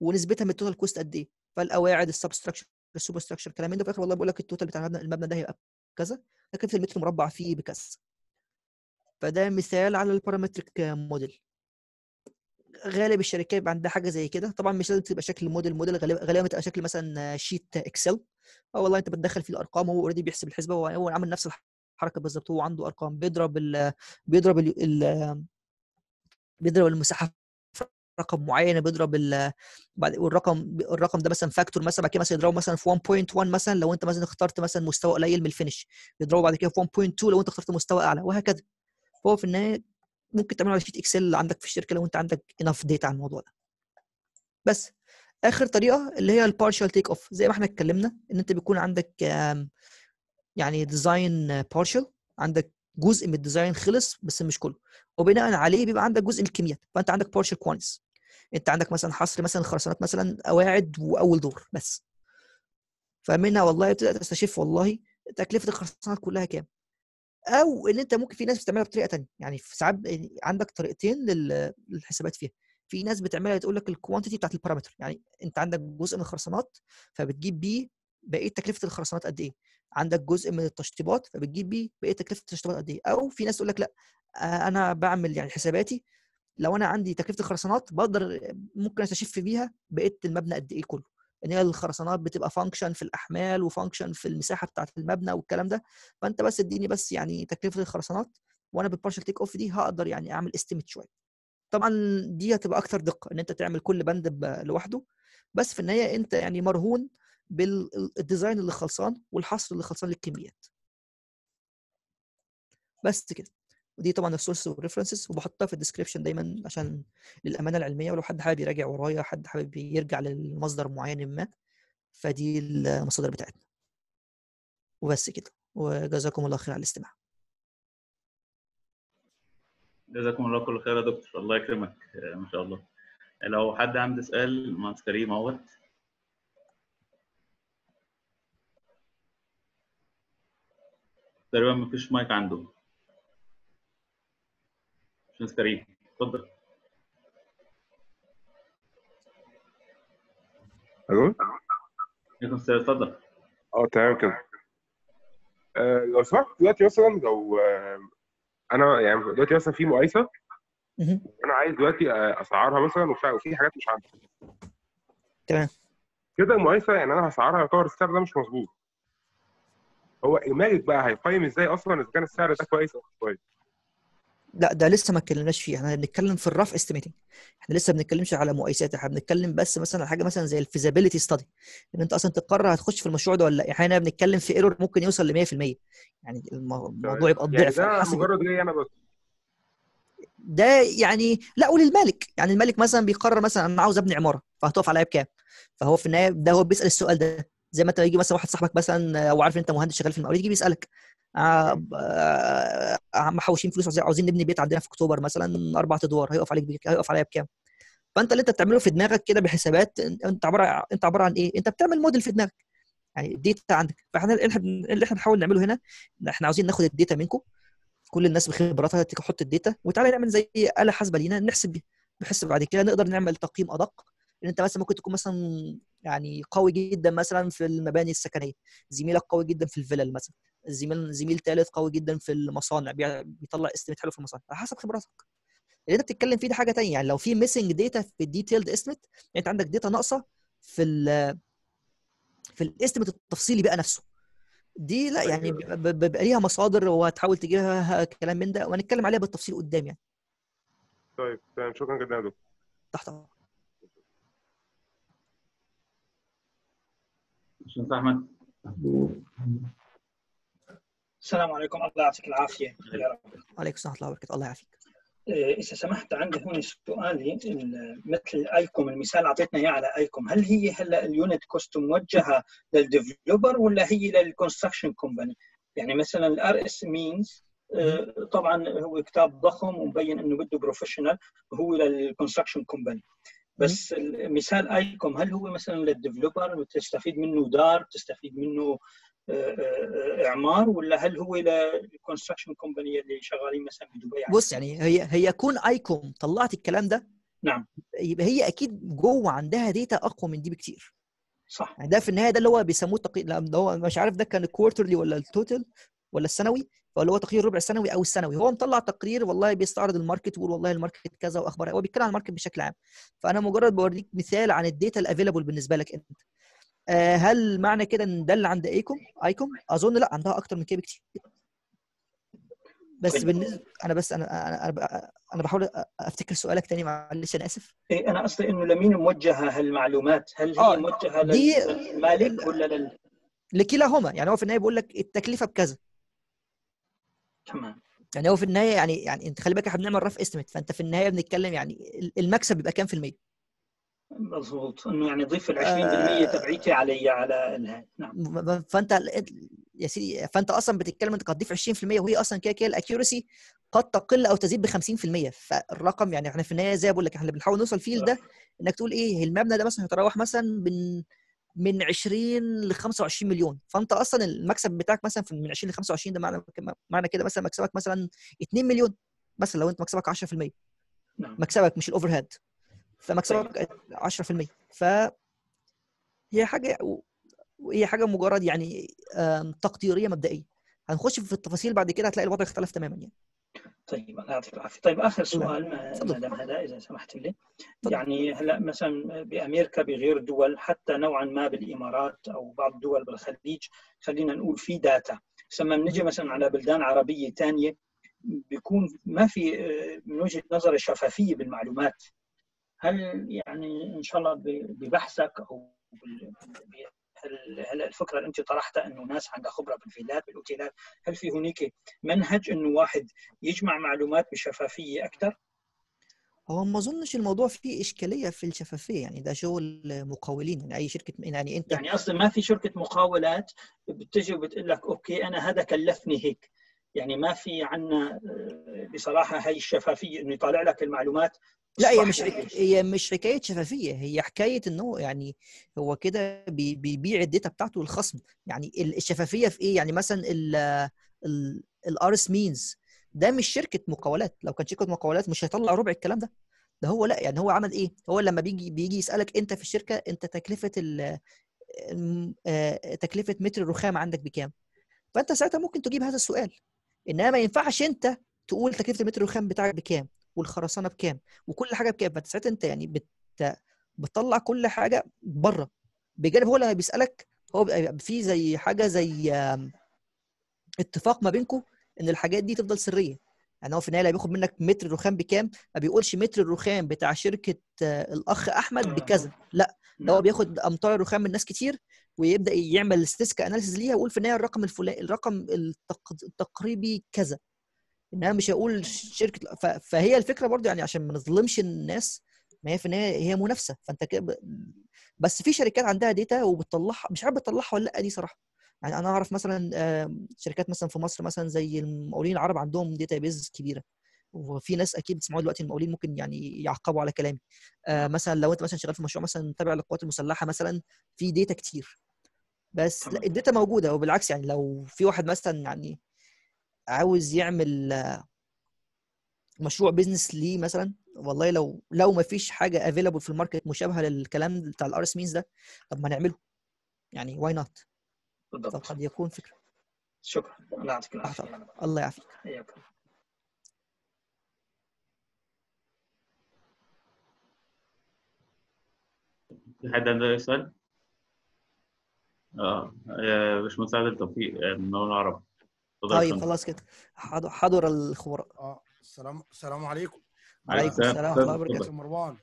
ونسبتها من التوتال كوست قد ايه فالقواعد السبستراكشر السوبر ستراكشر كلام من ده في الاخر والله بيقول لك التوتال بتاع المبنى, المبنى ده هيبقى كذا لكن في المتر مربع فيه بكذا فده مثال على البارامتريك موديل غالب الشركات بيبقى عندها حاجه زي كده طبعا مش لازم تبقى شكل موديل موديل غالبا بتبقى شكل مثلا شيت اكسل اه والله انت بتدخل فيه الارقام هو اوريدي بيحسب الحسبه هو هو عامل نفس الحركه بالظبط هو عنده ارقام بيضرب الـ بيضرب الـ بيضرب المساحه رقم معين بيضرب ال والرقم الرقم ده مثلا فاكتور مثلا بعد كده مثلا يضربه مثلا في 1.1 مثلا لو انت مثلا اخترت مثلا مستوى قليل من الفينش يضربه بعد كده في 1.2 لو انت اخترت مستوى اعلى وهكذا فهو في النهايه ممكن تعمله على شيت اكسل عندك في الشركه لو انت عندك انف ديتا عن الموضوع ده بس اخر طريقه اللي هي البارشال تيك اوف زي ما احنا اتكلمنا ان انت بيكون عندك يعني ديزاين بارشال عندك جزء من الديزاين خلص بس مش كله وبناء عليه بيبقى عندك جزء الكيمياء فانت عندك بارشال كوانتس انت عندك مثلا حصر مثلا خرسانات مثلا قواعد واول دور بس فمنها والله تبدا تستشف والله تكلفه الخرسانات كلها كام او ان انت ممكن في ناس بتعملها بطريقه ثانيه يعني في ساعات يعني عندك طريقتين للحسابات فيها في ناس بتعملها تقول لك الكوانتيتي بتاعت البارامتر يعني انت عندك جزء من الخرسانات فبتجيب بيه بقيه تكلفه الخرسانات قد ايه عندك جزء من التشطيبات فبتجيب بيه بقيه تكلفه التشطيبات قد ايه او في ناس تقول لك لا انا بعمل يعني حساباتي لو انا عندي تكلفه الخرسانات بقدر ممكن استشف بيها بقيه المبنى قد ايه كله ان هي الخرسانات بتبقى فانكشن في الاحمال وفانكشن في المساحه بتاعه المبنى والكلام ده فانت بس اديني بس يعني تكلفه الخرسانات وانا بالبارشال تيك اوف دي هقدر يعني اعمل استيميت شويه طبعا دي هتبقى اكثر دقه ان انت تعمل كل بند لوحده بس في النهايه انت يعني مرهون بالديزاين اللي خلصان والحصر اللي خلصان للكميات بس كده ودي طبعا السورس والريفرنسز وبحطها في الديسكربشن دايما عشان للامانه العلميه ولو حد حابب يراجع ورايا حد حابب يرجع لمصدر معين ما فدي المصادر بتاعتنا وبس كده وجزاكم الله خير على الاستماع جزاكم الله كل خير يا دكتور الله يكرمك ما شاء الله لو حد عنده سؤال مهندس كريم اهوت تقريبا مفيش مايك عنده عشان استريح اتفضل الو عليكم السلام اتفضل اه تمام كده آه، لو سمحت دلوقتي مثلا لو آه، انا يعني دلوقتي مثلا في مقايسه انا عايز دلوقتي آه، اسعرها مثلا وفي حاجات مش عندي تمام كده المقايسه يعني انا هسعرها يعتبر السعر ده مش مظبوط هو المالك بقى هيقيم ازاي اصلا اذا كان السعر ده كويس او مش كويس لا ده لسه ما اتكلمناش فيه احنا بنتكلم في الرف استيميتنج احنا لسه ما بنتكلمش على مقايسات احنا بنتكلم بس مثلا على حاجه مثلا زي الفيزابيلتي ستادي ان انت اصلا تقرر هتخش في المشروع ده ولا لا احنا بنتكلم في ايرور ممكن يوصل ل 100% يعني الموضوع يبقى الضعف يعني ده مجرد ليه انا بس ده يعني لا وللمالك يعني المالك مثلا بيقرر مثلا انا عاوز ابني عماره فهتقف عليا بكام فهو في النهايه ده هو بيسال السؤال ده زي ما انت يجي مثلا واحد صاحبك مثلا او عارف انت مهندس شغال في المقاولات يجي بيسالك آه، آه، آه، محوشين فلوس عاوزين نبني بيت عندنا في اكتوبر مثلا اربع ادوار هيقف عليك بيك. هيقف عليا بكام؟ فانت اللي انت بتعمله في دماغك كده بحسابات انت عباره انت عباره عن ايه؟ انت بتعمل موديل في دماغك يعني الداتا عندك فاحنا اللي احنا بنحاول نعمله هنا احنا عاوزين ناخد الداتا منكم كل الناس بخبراتها تحط الداتا وتعالى نعمل زي اله حاسبه لينا نحسب بيها نحسب بعد كده نقدر نعمل تقييم ادق ان انت مثلا ممكن تكون مثلا يعني قوي جدا مثلا في المباني السكنيه زميلك قوي جدا في الفلل مثلا زميل زميل ثالث قوي جدا في المصانع بيطلع استيميت حلو في المصانع على حسب خبراتك اللي انت بتتكلم فيه ده حاجه ثانيه يعني لو في ميسنج داتا في الديتيلد استيميت يعني انت عندك داتا ناقصه في الـ في الاستيميت التفصيلي بقى نفسه دي لا يعني أيوه. بيبقى ليها مصادر وهتحاول تجيبها كلام من ده وهنتكلم عليها بالتفصيل قدام يعني طيب تمام شكرا جدا يا دكتور تحت بسم احمد السلام عليكم الله يعطيك العافيه يا رب وعليكم السلام ورحمه الله وبركاته الله يعافيك إيه، اذا سمحت عندي هون سؤالي مثل ايكم المثال اعطيتنا اياه على ايكوم هل هي هلا اليونت كوست موجهه للديفلوبر ولا هي للكونستراكشن كومباني يعني مثلا الار اس مينز طبعا هو كتاب ضخم ومبين انه بده بروفيشنال هو للكونستراكشن كومباني بس مثال ايكوم هل هو مثلا للديفلوبر تستفيد منه دار تستفيد منه آه، آه، اعمار ولا هل هو للكونستراكشن كومباني اللي شغالين مثلا بدبي بص يعني هي هي كون ايكوم طلعت الكلام ده نعم يبقى هي اكيد جوه عندها داتا اقوى من دي بكتير صح يعني ده في النهايه ده اللي هو بيسموه تقييم اللي هو مش عارف ده كان الكوارترلي ولا التوتال ولا السنوي فاللي هو تقرير ربع سنوي او السنوي هو مطلع تقرير والله بيستعرض الماركت ويقول والله الماركت كذا واخبار هو بيتكلم عن الماركت بشكل عام فانا مجرد بوريك مثال عن الداتا الافيلابل بالنسبه لك انت آه، هل معنى كده ان ده اللي عند ايكم ايكم اظن لا عندها اكتر من كده بكتير بس طيب. بالنسبه انا بس انا انا انا, بحاول افتكر سؤالك تاني معلش انا اسف إيه، انا قصدي انه لمين موجهه هالمعلومات هل هي آه. موجهه للمالك ولا لل لكلاهما يعني هو في النهايه بيقول لك التكلفه بكذا تمام يعني هو في النهايه يعني يعني انت خلي بالك احنا بنعمل رف استيميت فانت في النهايه بنتكلم يعني المكسب بيبقى كام في الميه؟ مظبوط انه يعني ضيف ال 20% آه تبعيتي علي على نعم فانت يا سيدي فانت اصلا بتتكلم انت هتضيف 20% وهي اصلا كده كده الاكيورسي قد تقل او تزيد ب 50% فالرقم يعني احنا في النهايه زي بقول لك احنا بنحاول نوصل فيه لده انك تقول ايه المبنى ده مثلا هيتراوح مثلا بين من 20 ل 25 مليون فانت اصلا المكسب بتاعك مثلا من 20 ل 25 ده معنى معنى كده مثلا مكسبك مثلا 2 مليون مثلا لو انت مكسبك 10% نعم. مكسبك مش الاوفر هيد فمكسبك 10% طيب. ف هي حاجه هي حاجه مجرد يعني تقديريه مبدئيه هنخش في التفاصيل بعد كده هتلاقي الوضع اختلف تماما يعني طيب الله يعطيك العافيه طيب اخر سؤال ما دام هذا اذا سمحت لي يعني هلا مثلا بامريكا بغير الدول حتى نوعا ما بالامارات او بعض الدول بالخليج خلينا نقول في داتا لما بنجي مثلا على بلدان عربيه ثانيه بيكون ما في آه، من وجهه نظري شفافيه بالمعلومات هل يعني ان شاء الله ببحثك او هل الفكره اللي انت طرحتها انه ناس عندها خبره بالفيلات بالاوتيلات هل في هناك منهج انه واحد يجمع معلومات بشفافيه اكثر هو ما اظنش الموضوع فيه اشكاليه في الشفافيه يعني ده شغل مقاولين يعني اي شركه يعني انت يعني اصلا ما في شركه مقاولات بتجي وبتقول لك اوكي انا هذا كلفني هيك يعني ما في عندنا آه، بصراحه هي الشفافيه انه يطالع لك المعلومات لا هي مش هي مش حكايه شفافيه هي حكايه ان هو يعني هو كده بيبيع الداتا بتاعته للخصم يعني الشفافيه في ايه يعني مثلا الارس مينز ده مش شركه مقاولات لو كان شركه مقاولات مش هيطلع ربع الكلام ده ده هو لا يعني هو عمل ايه هو لما بيجي بيجي يسالك انت في الشركه انت تكلفه ال... آه، تكلفه متر الرخام عندك بكام فانت ساعتها ممكن تجيب هذا السؤال انما ما ينفعش انت تقول تكلفه المتر الرخام بتاعك بكام والخرسانه بكام وكل حاجه بكام فساعتها انت يعني بت... بتطلع كل حاجه بره بجانب هو لما بيسالك هو بيبقى في زي حاجه زي اتفاق ما بينكم ان الحاجات دي تفضل سريه يعني هو في النهايه بياخد منك متر رخام بكام ما بيقولش متر الرخام بتاع شركه آه، الاخ احمد بكذا لا ده هو بياخد امتار الرخام من ناس كتير ويبدا يعمل استسكا اناليسيز ليها ويقول في النهايه الرقم الفلاني الرقم التقريبي كذا ان انا مش هقول شركه فهي الفكره برضو يعني عشان ما نظلمش الناس ما هي في النهايه هي منافسه فانت كده بس في شركات عندها ديتا وبتطلعها مش عارف بتطلعها ولا لا دي صراحه يعني انا اعرف مثلا شركات مثلا في مصر مثلا زي المقاولين العرب عندهم داتا بيز كبيره وفي ناس اكيد بتسمعوا دلوقتي المقاولين ممكن يعني يعقبوا على كلامي آه، مثلا لو انت مثلا شغال في مشروع مثلا تابع للقوات المسلحه مثلا في ديتا كتير بس الداتا موجوده وبالعكس يعني لو في واحد مثلا يعني عاوز يعمل آه، مشروع بيزنس ليه مثلا والله لو لو ما فيش حاجه افيلابل في الماركت مشابهه للكلام بتاع الار اس مينز ده طب ما نعمله يعني واي نوت بالضبط طب قد يكون فكره شكرا الله يعطيك العافيه آه، الله يعافيك حياك في حد عنده سؤال؟ اه باشمهندس آه، مساعد التوفيق من العرب طيب خلاص كده حضر الخبراء اه السلام السلام عليكم وعليكم السلام ورحمه الله وبركاته مروان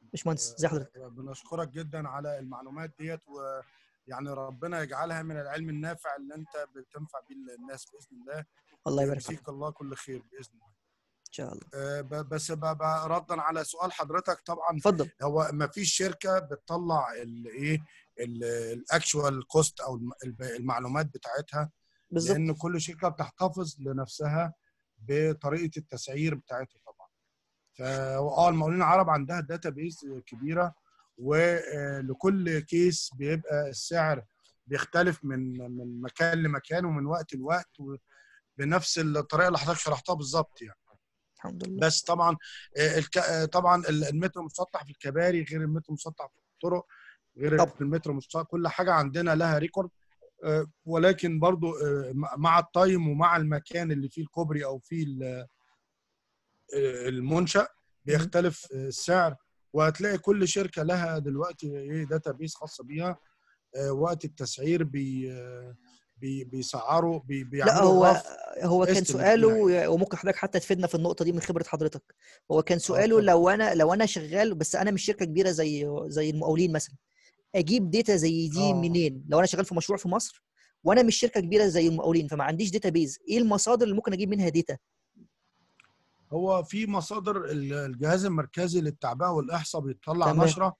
باشمهندس ازي آه، حضرتك بنشكرك جدا على المعلومات ديت ويعني ربنا يجعلها من العلم النافع اللي انت بتنفع بيه الناس باذن الله الله يبارك فيك الله كل خير باذن الله ان شاء الله آه، بس ردا على سؤال حضرتك طبعا اتفضل هو ما فيش شركه بتطلع الايه الاكشوال كوست او المعلومات بتاعتها بالظبط لان كل شركه بتحتفظ لنفسها بطريقه التسعير بتاعتها طبعا اه المقاولين العرب عندها داتا بيز كبيره ولكل آه، كيس بيبقى السعر بيختلف من من مكان لمكان ومن وقت لوقت بنفس الطريقه اللي حضرتك شرحتها بالظبط يعني الحمد لله بس طبعا آه، الك... آه، طبعا المتر المسطح في الكباري غير المتر المسطح في الطرق غير طب. المتر المسطح كل حاجه عندنا لها ريكورد آه، ولكن برضو آه، مع التايم ومع المكان اللي فيه الكوبري او فيه آه، المنشا بيختلف السعر وهتلاقي كل شركه لها دلوقتي ايه داتا بيس خاصه بيها وقت التسعير بي بي بيسعروا بي بيعملوا لا هو هو كان سؤاله يعني. وممكن حضرتك حتى تفيدنا في النقطه دي من خبره حضرتك هو كان سؤاله لو انا لو انا شغال بس انا مش شركه كبيره زي زي المقاولين مثلا اجيب داتا زي دي آه. منين لو انا شغال في مشروع في مصر وانا مش شركه كبيره زي المقاولين فما عنديش داتا بيز ايه المصادر اللي ممكن اجيب منها داتا هو في مصادر الجهاز المركزي للتعبئه والاحصاء بيطلع تمام. نشره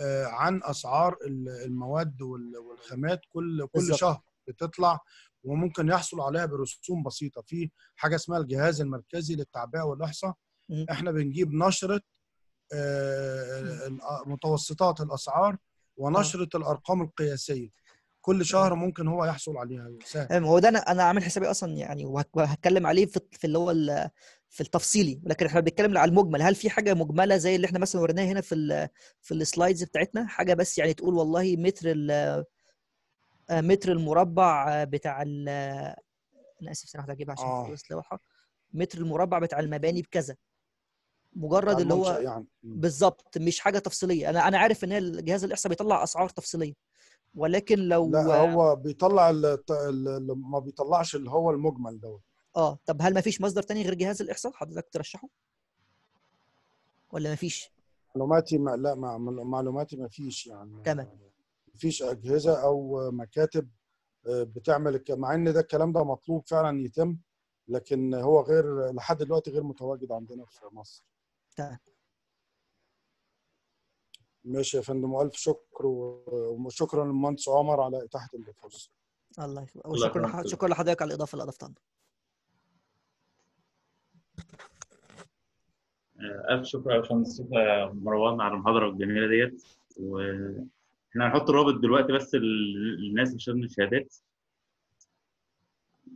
آه، عن اسعار المواد والخامات كل كل بالزبط. شهر بتطلع وممكن يحصل عليها برسوم بسيطه في حاجه اسمها الجهاز المركزي للتعبئه والاحصاء احنا بنجيب نشره آه، متوسطات الاسعار آه. ونشره الارقام القياسيه كل آه. شهر ممكن هو يحصل عليها سهل هو ده انا انا عامل حسابي اصلا يعني وهتكلم عليه في في اللي هو في التفصيلي ولكن احنا بنتكلم على المجمل هل في حاجه مجمله زي اللي احنا مثلا وريناها هنا في الـ في السلايدز بتاعتنا حاجه بس يعني تقول والله متر آه، متر المربع بتاع انا اسف سامحني واحده عشان آه. لوحه متر المربع بتاع المباني بكذا مجرد اللي هو يعني. بالظبط مش حاجه تفصيليه انا انا عارف ان هي الجهاز الاحصاء بيطلع اسعار تفصيليه ولكن لو لا هو آه بيطلع الـ الـ ما بيطلعش اللي هو المجمل دوت اه طب هل ما فيش مصدر تاني غير جهاز الاحصاء حضرتك ترشحه ولا ما فيش معلوماتي ما لا معلوماتي ما فيش يعني تمام ما فيش اجهزه او مكاتب آه، بتعمل مع ان ده الكلام ده مطلوب فعلا يتم لكن هو غير لحد دلوقتي غير متواجد عندنا في مصر ماشي يا فندم الف شكر وشكرا للمهندس عمر على اتاحه الفرصه الله يخليك وشكرا شكرا لحضرتك على الاضافه اللي اضفتها آه، الف شكر يا باشمهندس آه، مروان على المحاضره الجميله ديت واحنا هنحط الرابط دلوقتي بس للناس اللي شافت الشهادات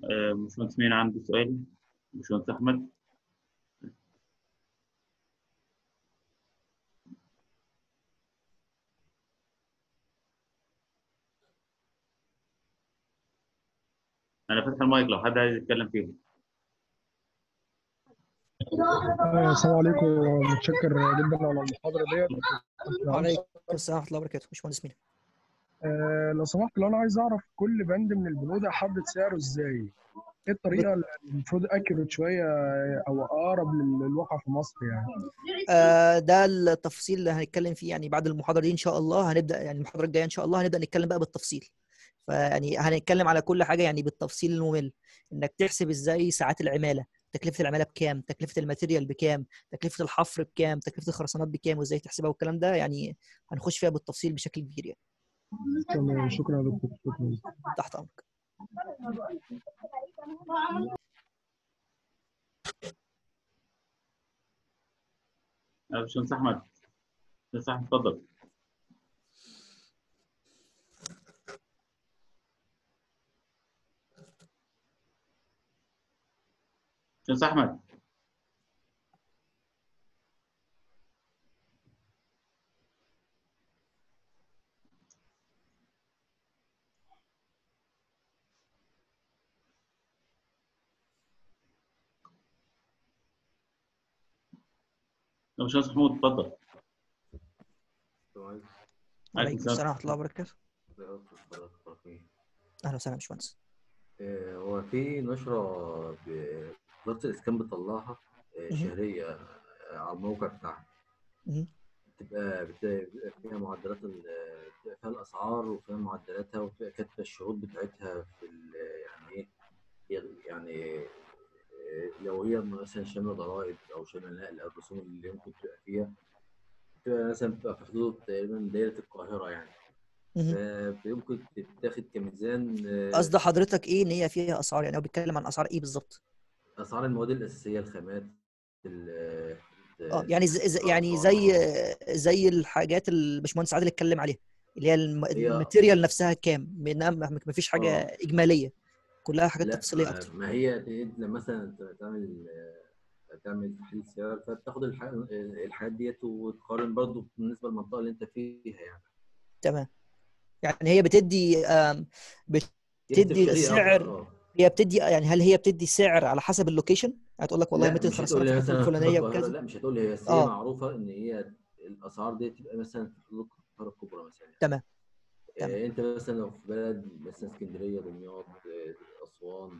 آه، باشمهندس مين عنده سؤال باشمهندس احمد انا فاتح المايك لو حد عايز يتكلم فيهم آه، السلام عليكم متشكر جدا على المحاضره ديت وعليكم السلام ورحمه الله وبركاته باشمهندس مينا آه، لو سمحت لو انا عايز اعرف كل بند من البنود احدد سعره ازاي؟ ايه الطريقه اللي المفروض اكيوريت شويه او اقرب للواقع في مصر يعني؟ آه ده التفصيل اللي هنتكلم فيه يعني بعد المحاضره دي ان شاء الله هنبدا يعني المحاضره الجايه ان شاء الله هنبدا نتكلم بقى بالتفصيل. فيعني هنتكلم على كل حاجه يعني بالتفصيل الممل انك تحسب ازاي ساعات العماله تكلفه العماله بكام تكلفه الماتيريال بكام تكلفه الحفر بكام تكلفه الخرسانات بكام وازاي تحسبها والكلام ده يعني هنخش فيها بالتفصيل بشكل كبير يعني تمام شكرا يا دكتور تحت امرك باشمهندس احمد استاذ احمد اتفضل استاذ احمد استاذ محمود اتفضل عليكم السلام ورحمه الله وبركاته اهلا وسهلا باشمهندس آه، هو في نشره وزاره الاسكان بتطلعها آه، شهريه آه، على الموقع بتاعها بتبقى فيها معدلات فيها الاسعار وفيها معدلاتها وفيها كاتبه الشروط بتاعتها في يعني ايه يعني آه، لو هي مثلا شامله ضرائب او شامله نقل او الرسوم اللي ممكن تبقى فيها بتبقى مثلا بتبقى في حدود تقريبا دايره القاهره يعني فيمكن تتاخد كميزان قصد حضرتك ايه ان هي فيها اسعار يعني هو بيتكلم عن اسعار ايه بالظبط؟ اسعار المواد الاساسيه الخامات اه يعني, آه، يعني آه، زي يعني آه. زي زي الحاجات اللي الباشمهندس عادل اتكلم عليها اللي هي الماتيريال نفسها كام ما فيش حاجه أوه. اجماليه كلها حاجات تفصيليه اكتر ما هي لما مثلا تعمل تعمل تحليل سيارة فبتاخد الحاجات ديت وتقارن برضو بالنسبه للمنطقه اللي انت فيها يعني تمام يعني هي بتدي بتدي سعر هي بتدي يعني هل هي بتدي سعر على حسب اللوكيشن هتقول لك والله 250 الفلانيه وكذا لا مش هتقول لي هي آه. معروفه ان هي الاسعار دي تبقى مثلا في حدود الكبرى مثلا يعني. تمام يعني انت مثلا لو في بلد مثلا اسكندريه دمياط آه، اسوان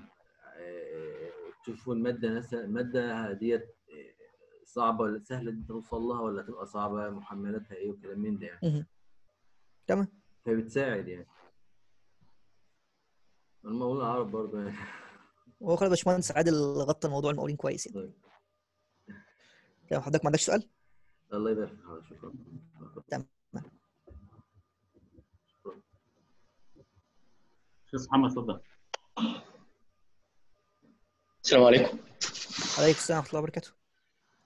آه، تشوفوا الماده مثلا الماده ديت صعبه ولا سهله انت توصل لها ولا تبقى صعبه محملاتها ايه وكلام من ده يعني تمام فبتساعد يعني المقاولين العرب برضه يعني هو خلي باشمهندس عادل غطى الموضوع المقاولين كويس يعني طيب حضرتك ما عندكش سؤال الله يبارك فيك حضرتك شكرا تمام استاذ محمد اتفضل السلام عليكم عليكم السلام ورحمه الله وبركاته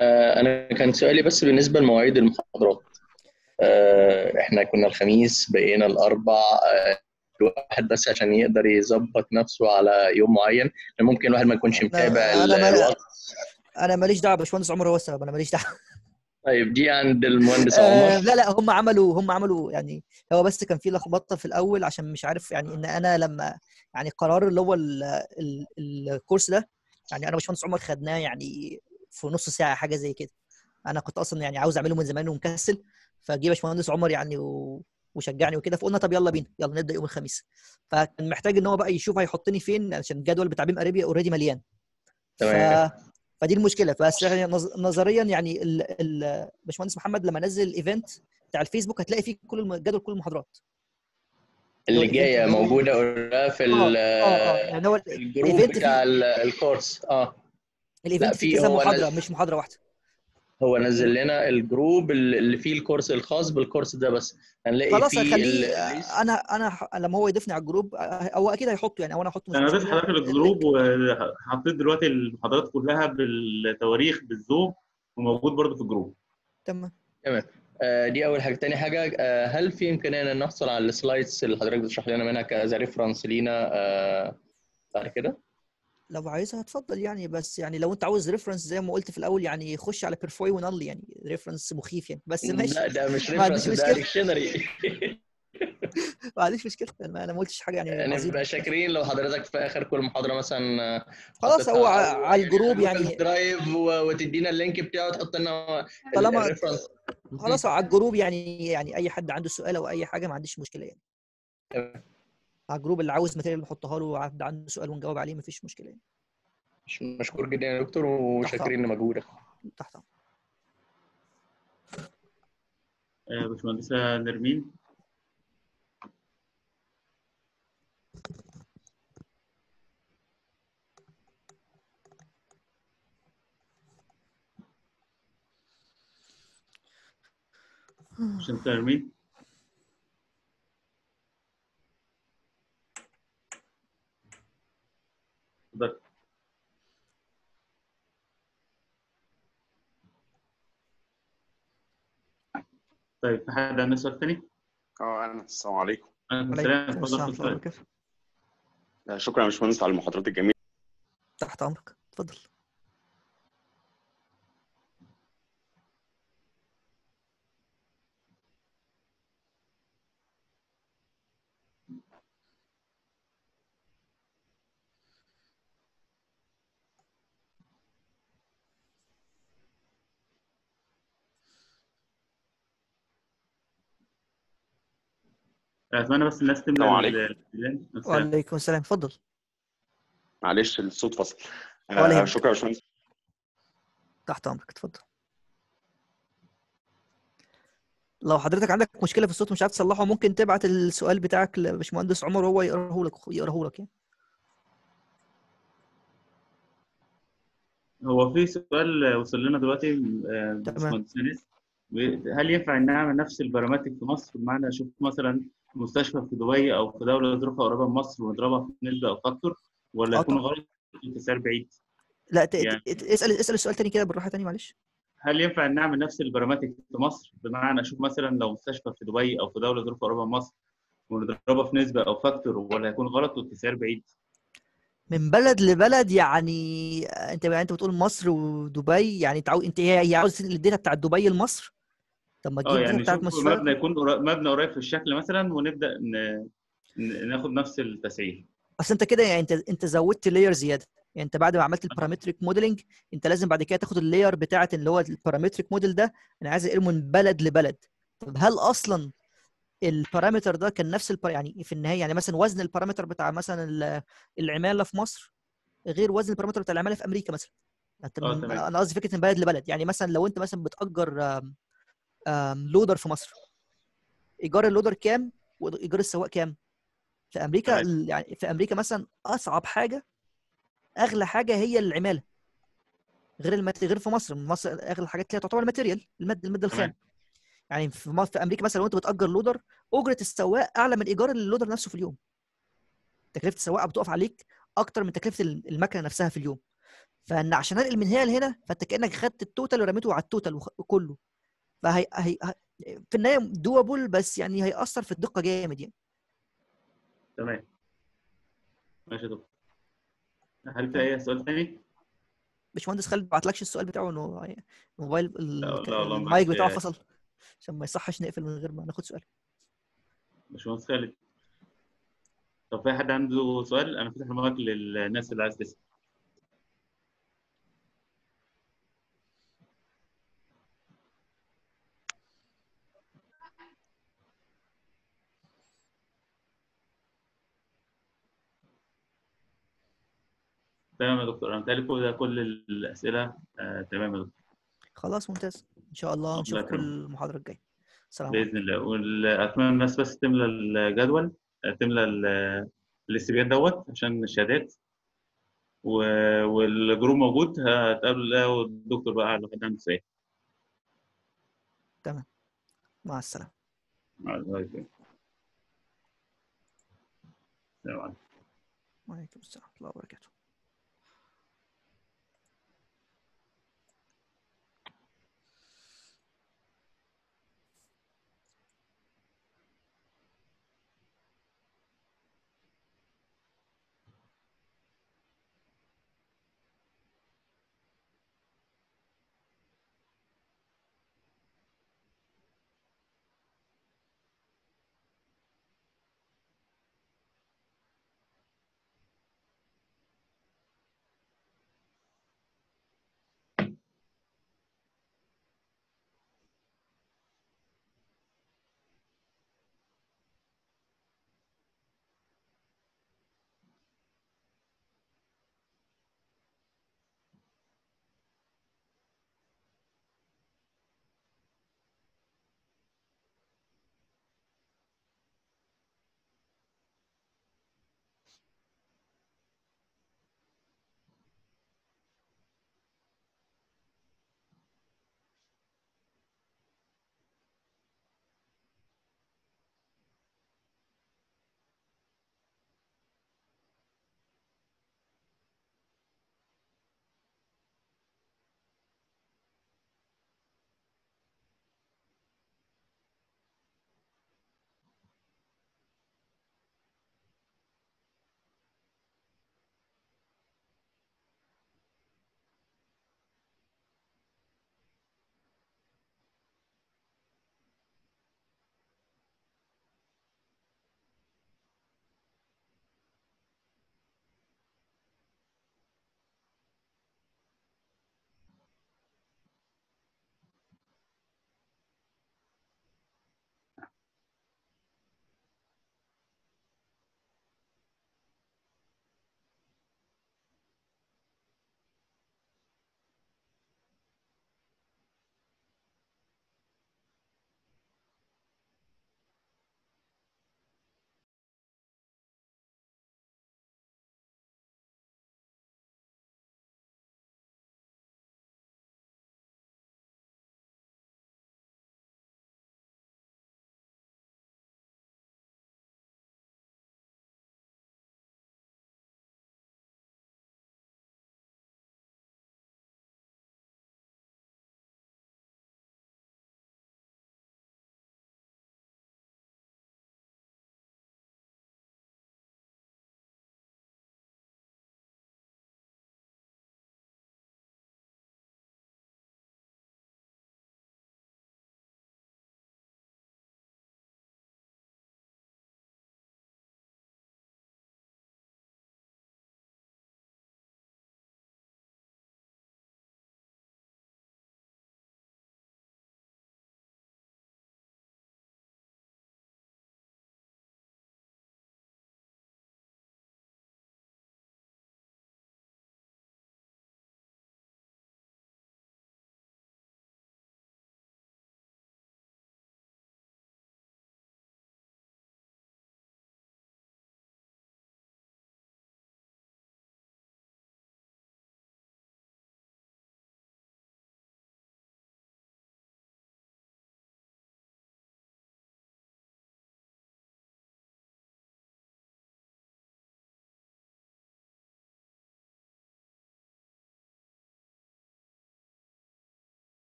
آه، انا كان سؤالي بس بالنسبه لمواعيد المحاضرات آه، احنا كنا الخميس بقينا الاربع آه، الواحد بس عشان يقدر يظبط نفسه على يوم معين ممكن الواحد ما يكونش متابع أنا الوقت انا ماليش دعوه باشمهندس عمر هو السبب انا ماليش دعوه طيب دي عند *laughs* المهندس آه، عمر لا لا هم عملوا هم عملوا يعني هو بس كان في لخبطه في الاول عشان مش عارف يعني ان انا لما يعني قرار اللي هو الكورس ده يعني انا باشمهندس عمر خدناه يعني في نص ساعه حاجه زي كده انا كنت اصلا يعني عاوز اعمله من زمان ومكسل فجه باشمهندس عمر يعني و... وشجعني وكده فقلنا طب يلا بينا يلا نبدا يوم الخميس فكان محتاج ان هو بقى يشوف هيحطني فين عشان الجدول بتاع بيم اريبيا اوريدي مليان تمام ف... فدي المشكله بس يعني نظريا يعني باشمهندس محمد لما نزل الايفنت بتاع الفيسبوك هتلاقي فيه كل الجدول كل المحاضرات اللي جايه موجوده في ال آه، آه، آه، يعني هو الايفنت بتاع الكورس اه الايفنت في كذا محاضره مش محاضره واحده هو نزل لنا الجروب اللي فيه الكورس الخاص بالكورس ده بس هنلاقي خلاص فيه ال... انا انا لما هو يضيفني على الجروب هو اكيد هيحطه يعني او انا هحطه انا ضيف حضرتك الجروب وحطيت دلوقتي المحاضرات كلها بالتواريخ بالزوم وموجود برضه في الجروب تمام تمام آه دي اول حاجه تاني حاجه آه هل في امكانيه ان نحصل على السلايدز اللي حضرتك بتشرح لنا منها كذا ريفرنس لينا آه بعد كده لو عايزها اتفضل يعني بس يعني لو انت عاوز ريفرنس زي ما قلت في الاول يعني خش على بيرفوي ونال يعني ريفرنس مخيف يعني بس ماشي لا ده مش ريفرنس ده ديكشنري ما عنديش مشكله انا ما قلتش حاجه يعني نبقى يعني شاكرين لو حضرتك في اخر كل محاضره مثلا آه، خلاص هو على الجروب يعني درايف وتدينا اللينك بتاعه تحط لنا طالما خلاص على الجروب يعني يعني اي حد عنده سؤال او اي حاجه ما عنديش مشكله يعني على الجروب اللي عاوز ماتيريال نحطها له وعنده عنده سؤال ونجاوب عليه مفيش مشكله يعني مش مشكور جدا يا دكتور وشاكرين لمجهودك تحت آه باشمهندسه نرمين مش انت نرمين طيب في حد عنده سؤال ثاني؟ اه انا السلام عليكم. السلام عليكم. شكرا يا باشمهندس على المحاضرات الجميله. تحت امرك اتفضل. فاتمنى بس الناس تملى وعليكم السلام اتفضل معلش الصوت فصل آه شكرا يا باشمهندس تحت امرك اتفضل لو حضرتك عندك مشكله في الصوت مش عارف تصلحه ممكن تبعت السؤال بتاعك لبشمهندس عمر وهو يقراه لك يقراه لك يعني هو في سؤال وصل لنا دلوقتي آه، تمام هل ينفع ان اعمل نفس البراماتيك في مصر بمعنى اشوف مثلا مستشفى في دبي او في دوله ظروفها قريبه من مصر ونضربها في نسبه او فاكتور ولا آه، يكون غلط التسعير بعيد؟ لا يعني اسال اسال السؤال تاني كده بالراحه تاني معلش هل ينفع ان نعمل نفس البراماتيك في مصر بمعنى اشوف مثلا لو مستشفى في دبي او في دوله ظروفها قريبه من مصر ونضربها في نسبه او فاكتور ولا يكون غلط والتسعير بعيد؟ من بلد لبلد يعني آه، انت يعني انت بتقول مصر ودبي يعني انت انت هي عاوز الداتا بتاعت دبي لمصر طب ما آه، تجيب يعني بتاعت مبنى يكون مبنى قريب في الشكل مثلا ونبدا ن... ناخد نفس التسعير اصل انت كده يعني انت انت زودت لاير زياده يعني انت بعد ما عملت البارامتريك موديلنج انت لازم بعد كده تاخد اللاير بتاعه اللي هو البارامتريك موديل ده انا عايز اقله من بلد لبلد طب هل اصلا البارامتر ده كان نفس البار... يعني في النهايه يعني مثلا وزن البارامتر بتاع مثلا العماله في مصر غير وزن البارامتر بتاع العماله في امريكا مثلا آه، انا قصدي فكره من بلد لبلد يعني مثلا لو انت مثلا بتاجر لودر في مصر ايجار اللودر كام وايجار السواق كام في امريكا يعني في امريكا مثلا اصعب حاجه اغلى حاجه هي العماله غير المت... غير في مصر مصر اغلى الحاجات اللي تعتبر الماتيريال المد الماده الخام يعني في مصر في امريكا مثلا لو انت بتاجر لودر اجره السواق اعلى من ايجار اللودر نفسه في اليوم تكلفه السواقه بتقف عليك اكتر من تكلفه المكنه نفسها في اليوم فان عشان انقل من هنا لهنا فانت كانك خدت التوتال ورميته على التوتال كله فهي هي في النهايه دوبل بس يعني هيأثر في الدقه جامد يعني تمام ماشي يا دكتور هل في اي سؤال ثاني؟ باشمهندس خالد ما بعتلكش السؤال بتاعه انه الموبايل المايك بتاعه فصل عشان ما يصحش نقفل من غير ما ناخد سؤال باشمهندس خالد طب في حد عنده سؤال انا فاتح المايك للناس اللي عايز تسال تمام يا دكتور امتلكه ده كل الاسئله آه تمام يا دكتور خلاص ممتاز ان شاء الله في المحاضره الجايه سلام باذن الله واتمنى الناس بس تملى الجدول آه، تملى الاستبيان دوت عشان الشهادات و... والجروب موجود هتقابل والدكتور بقى على حد عنده سؤال تمام مع السلامه مع السلامه السلام عليكم وعليكم السلام ورحمه الله وبركاته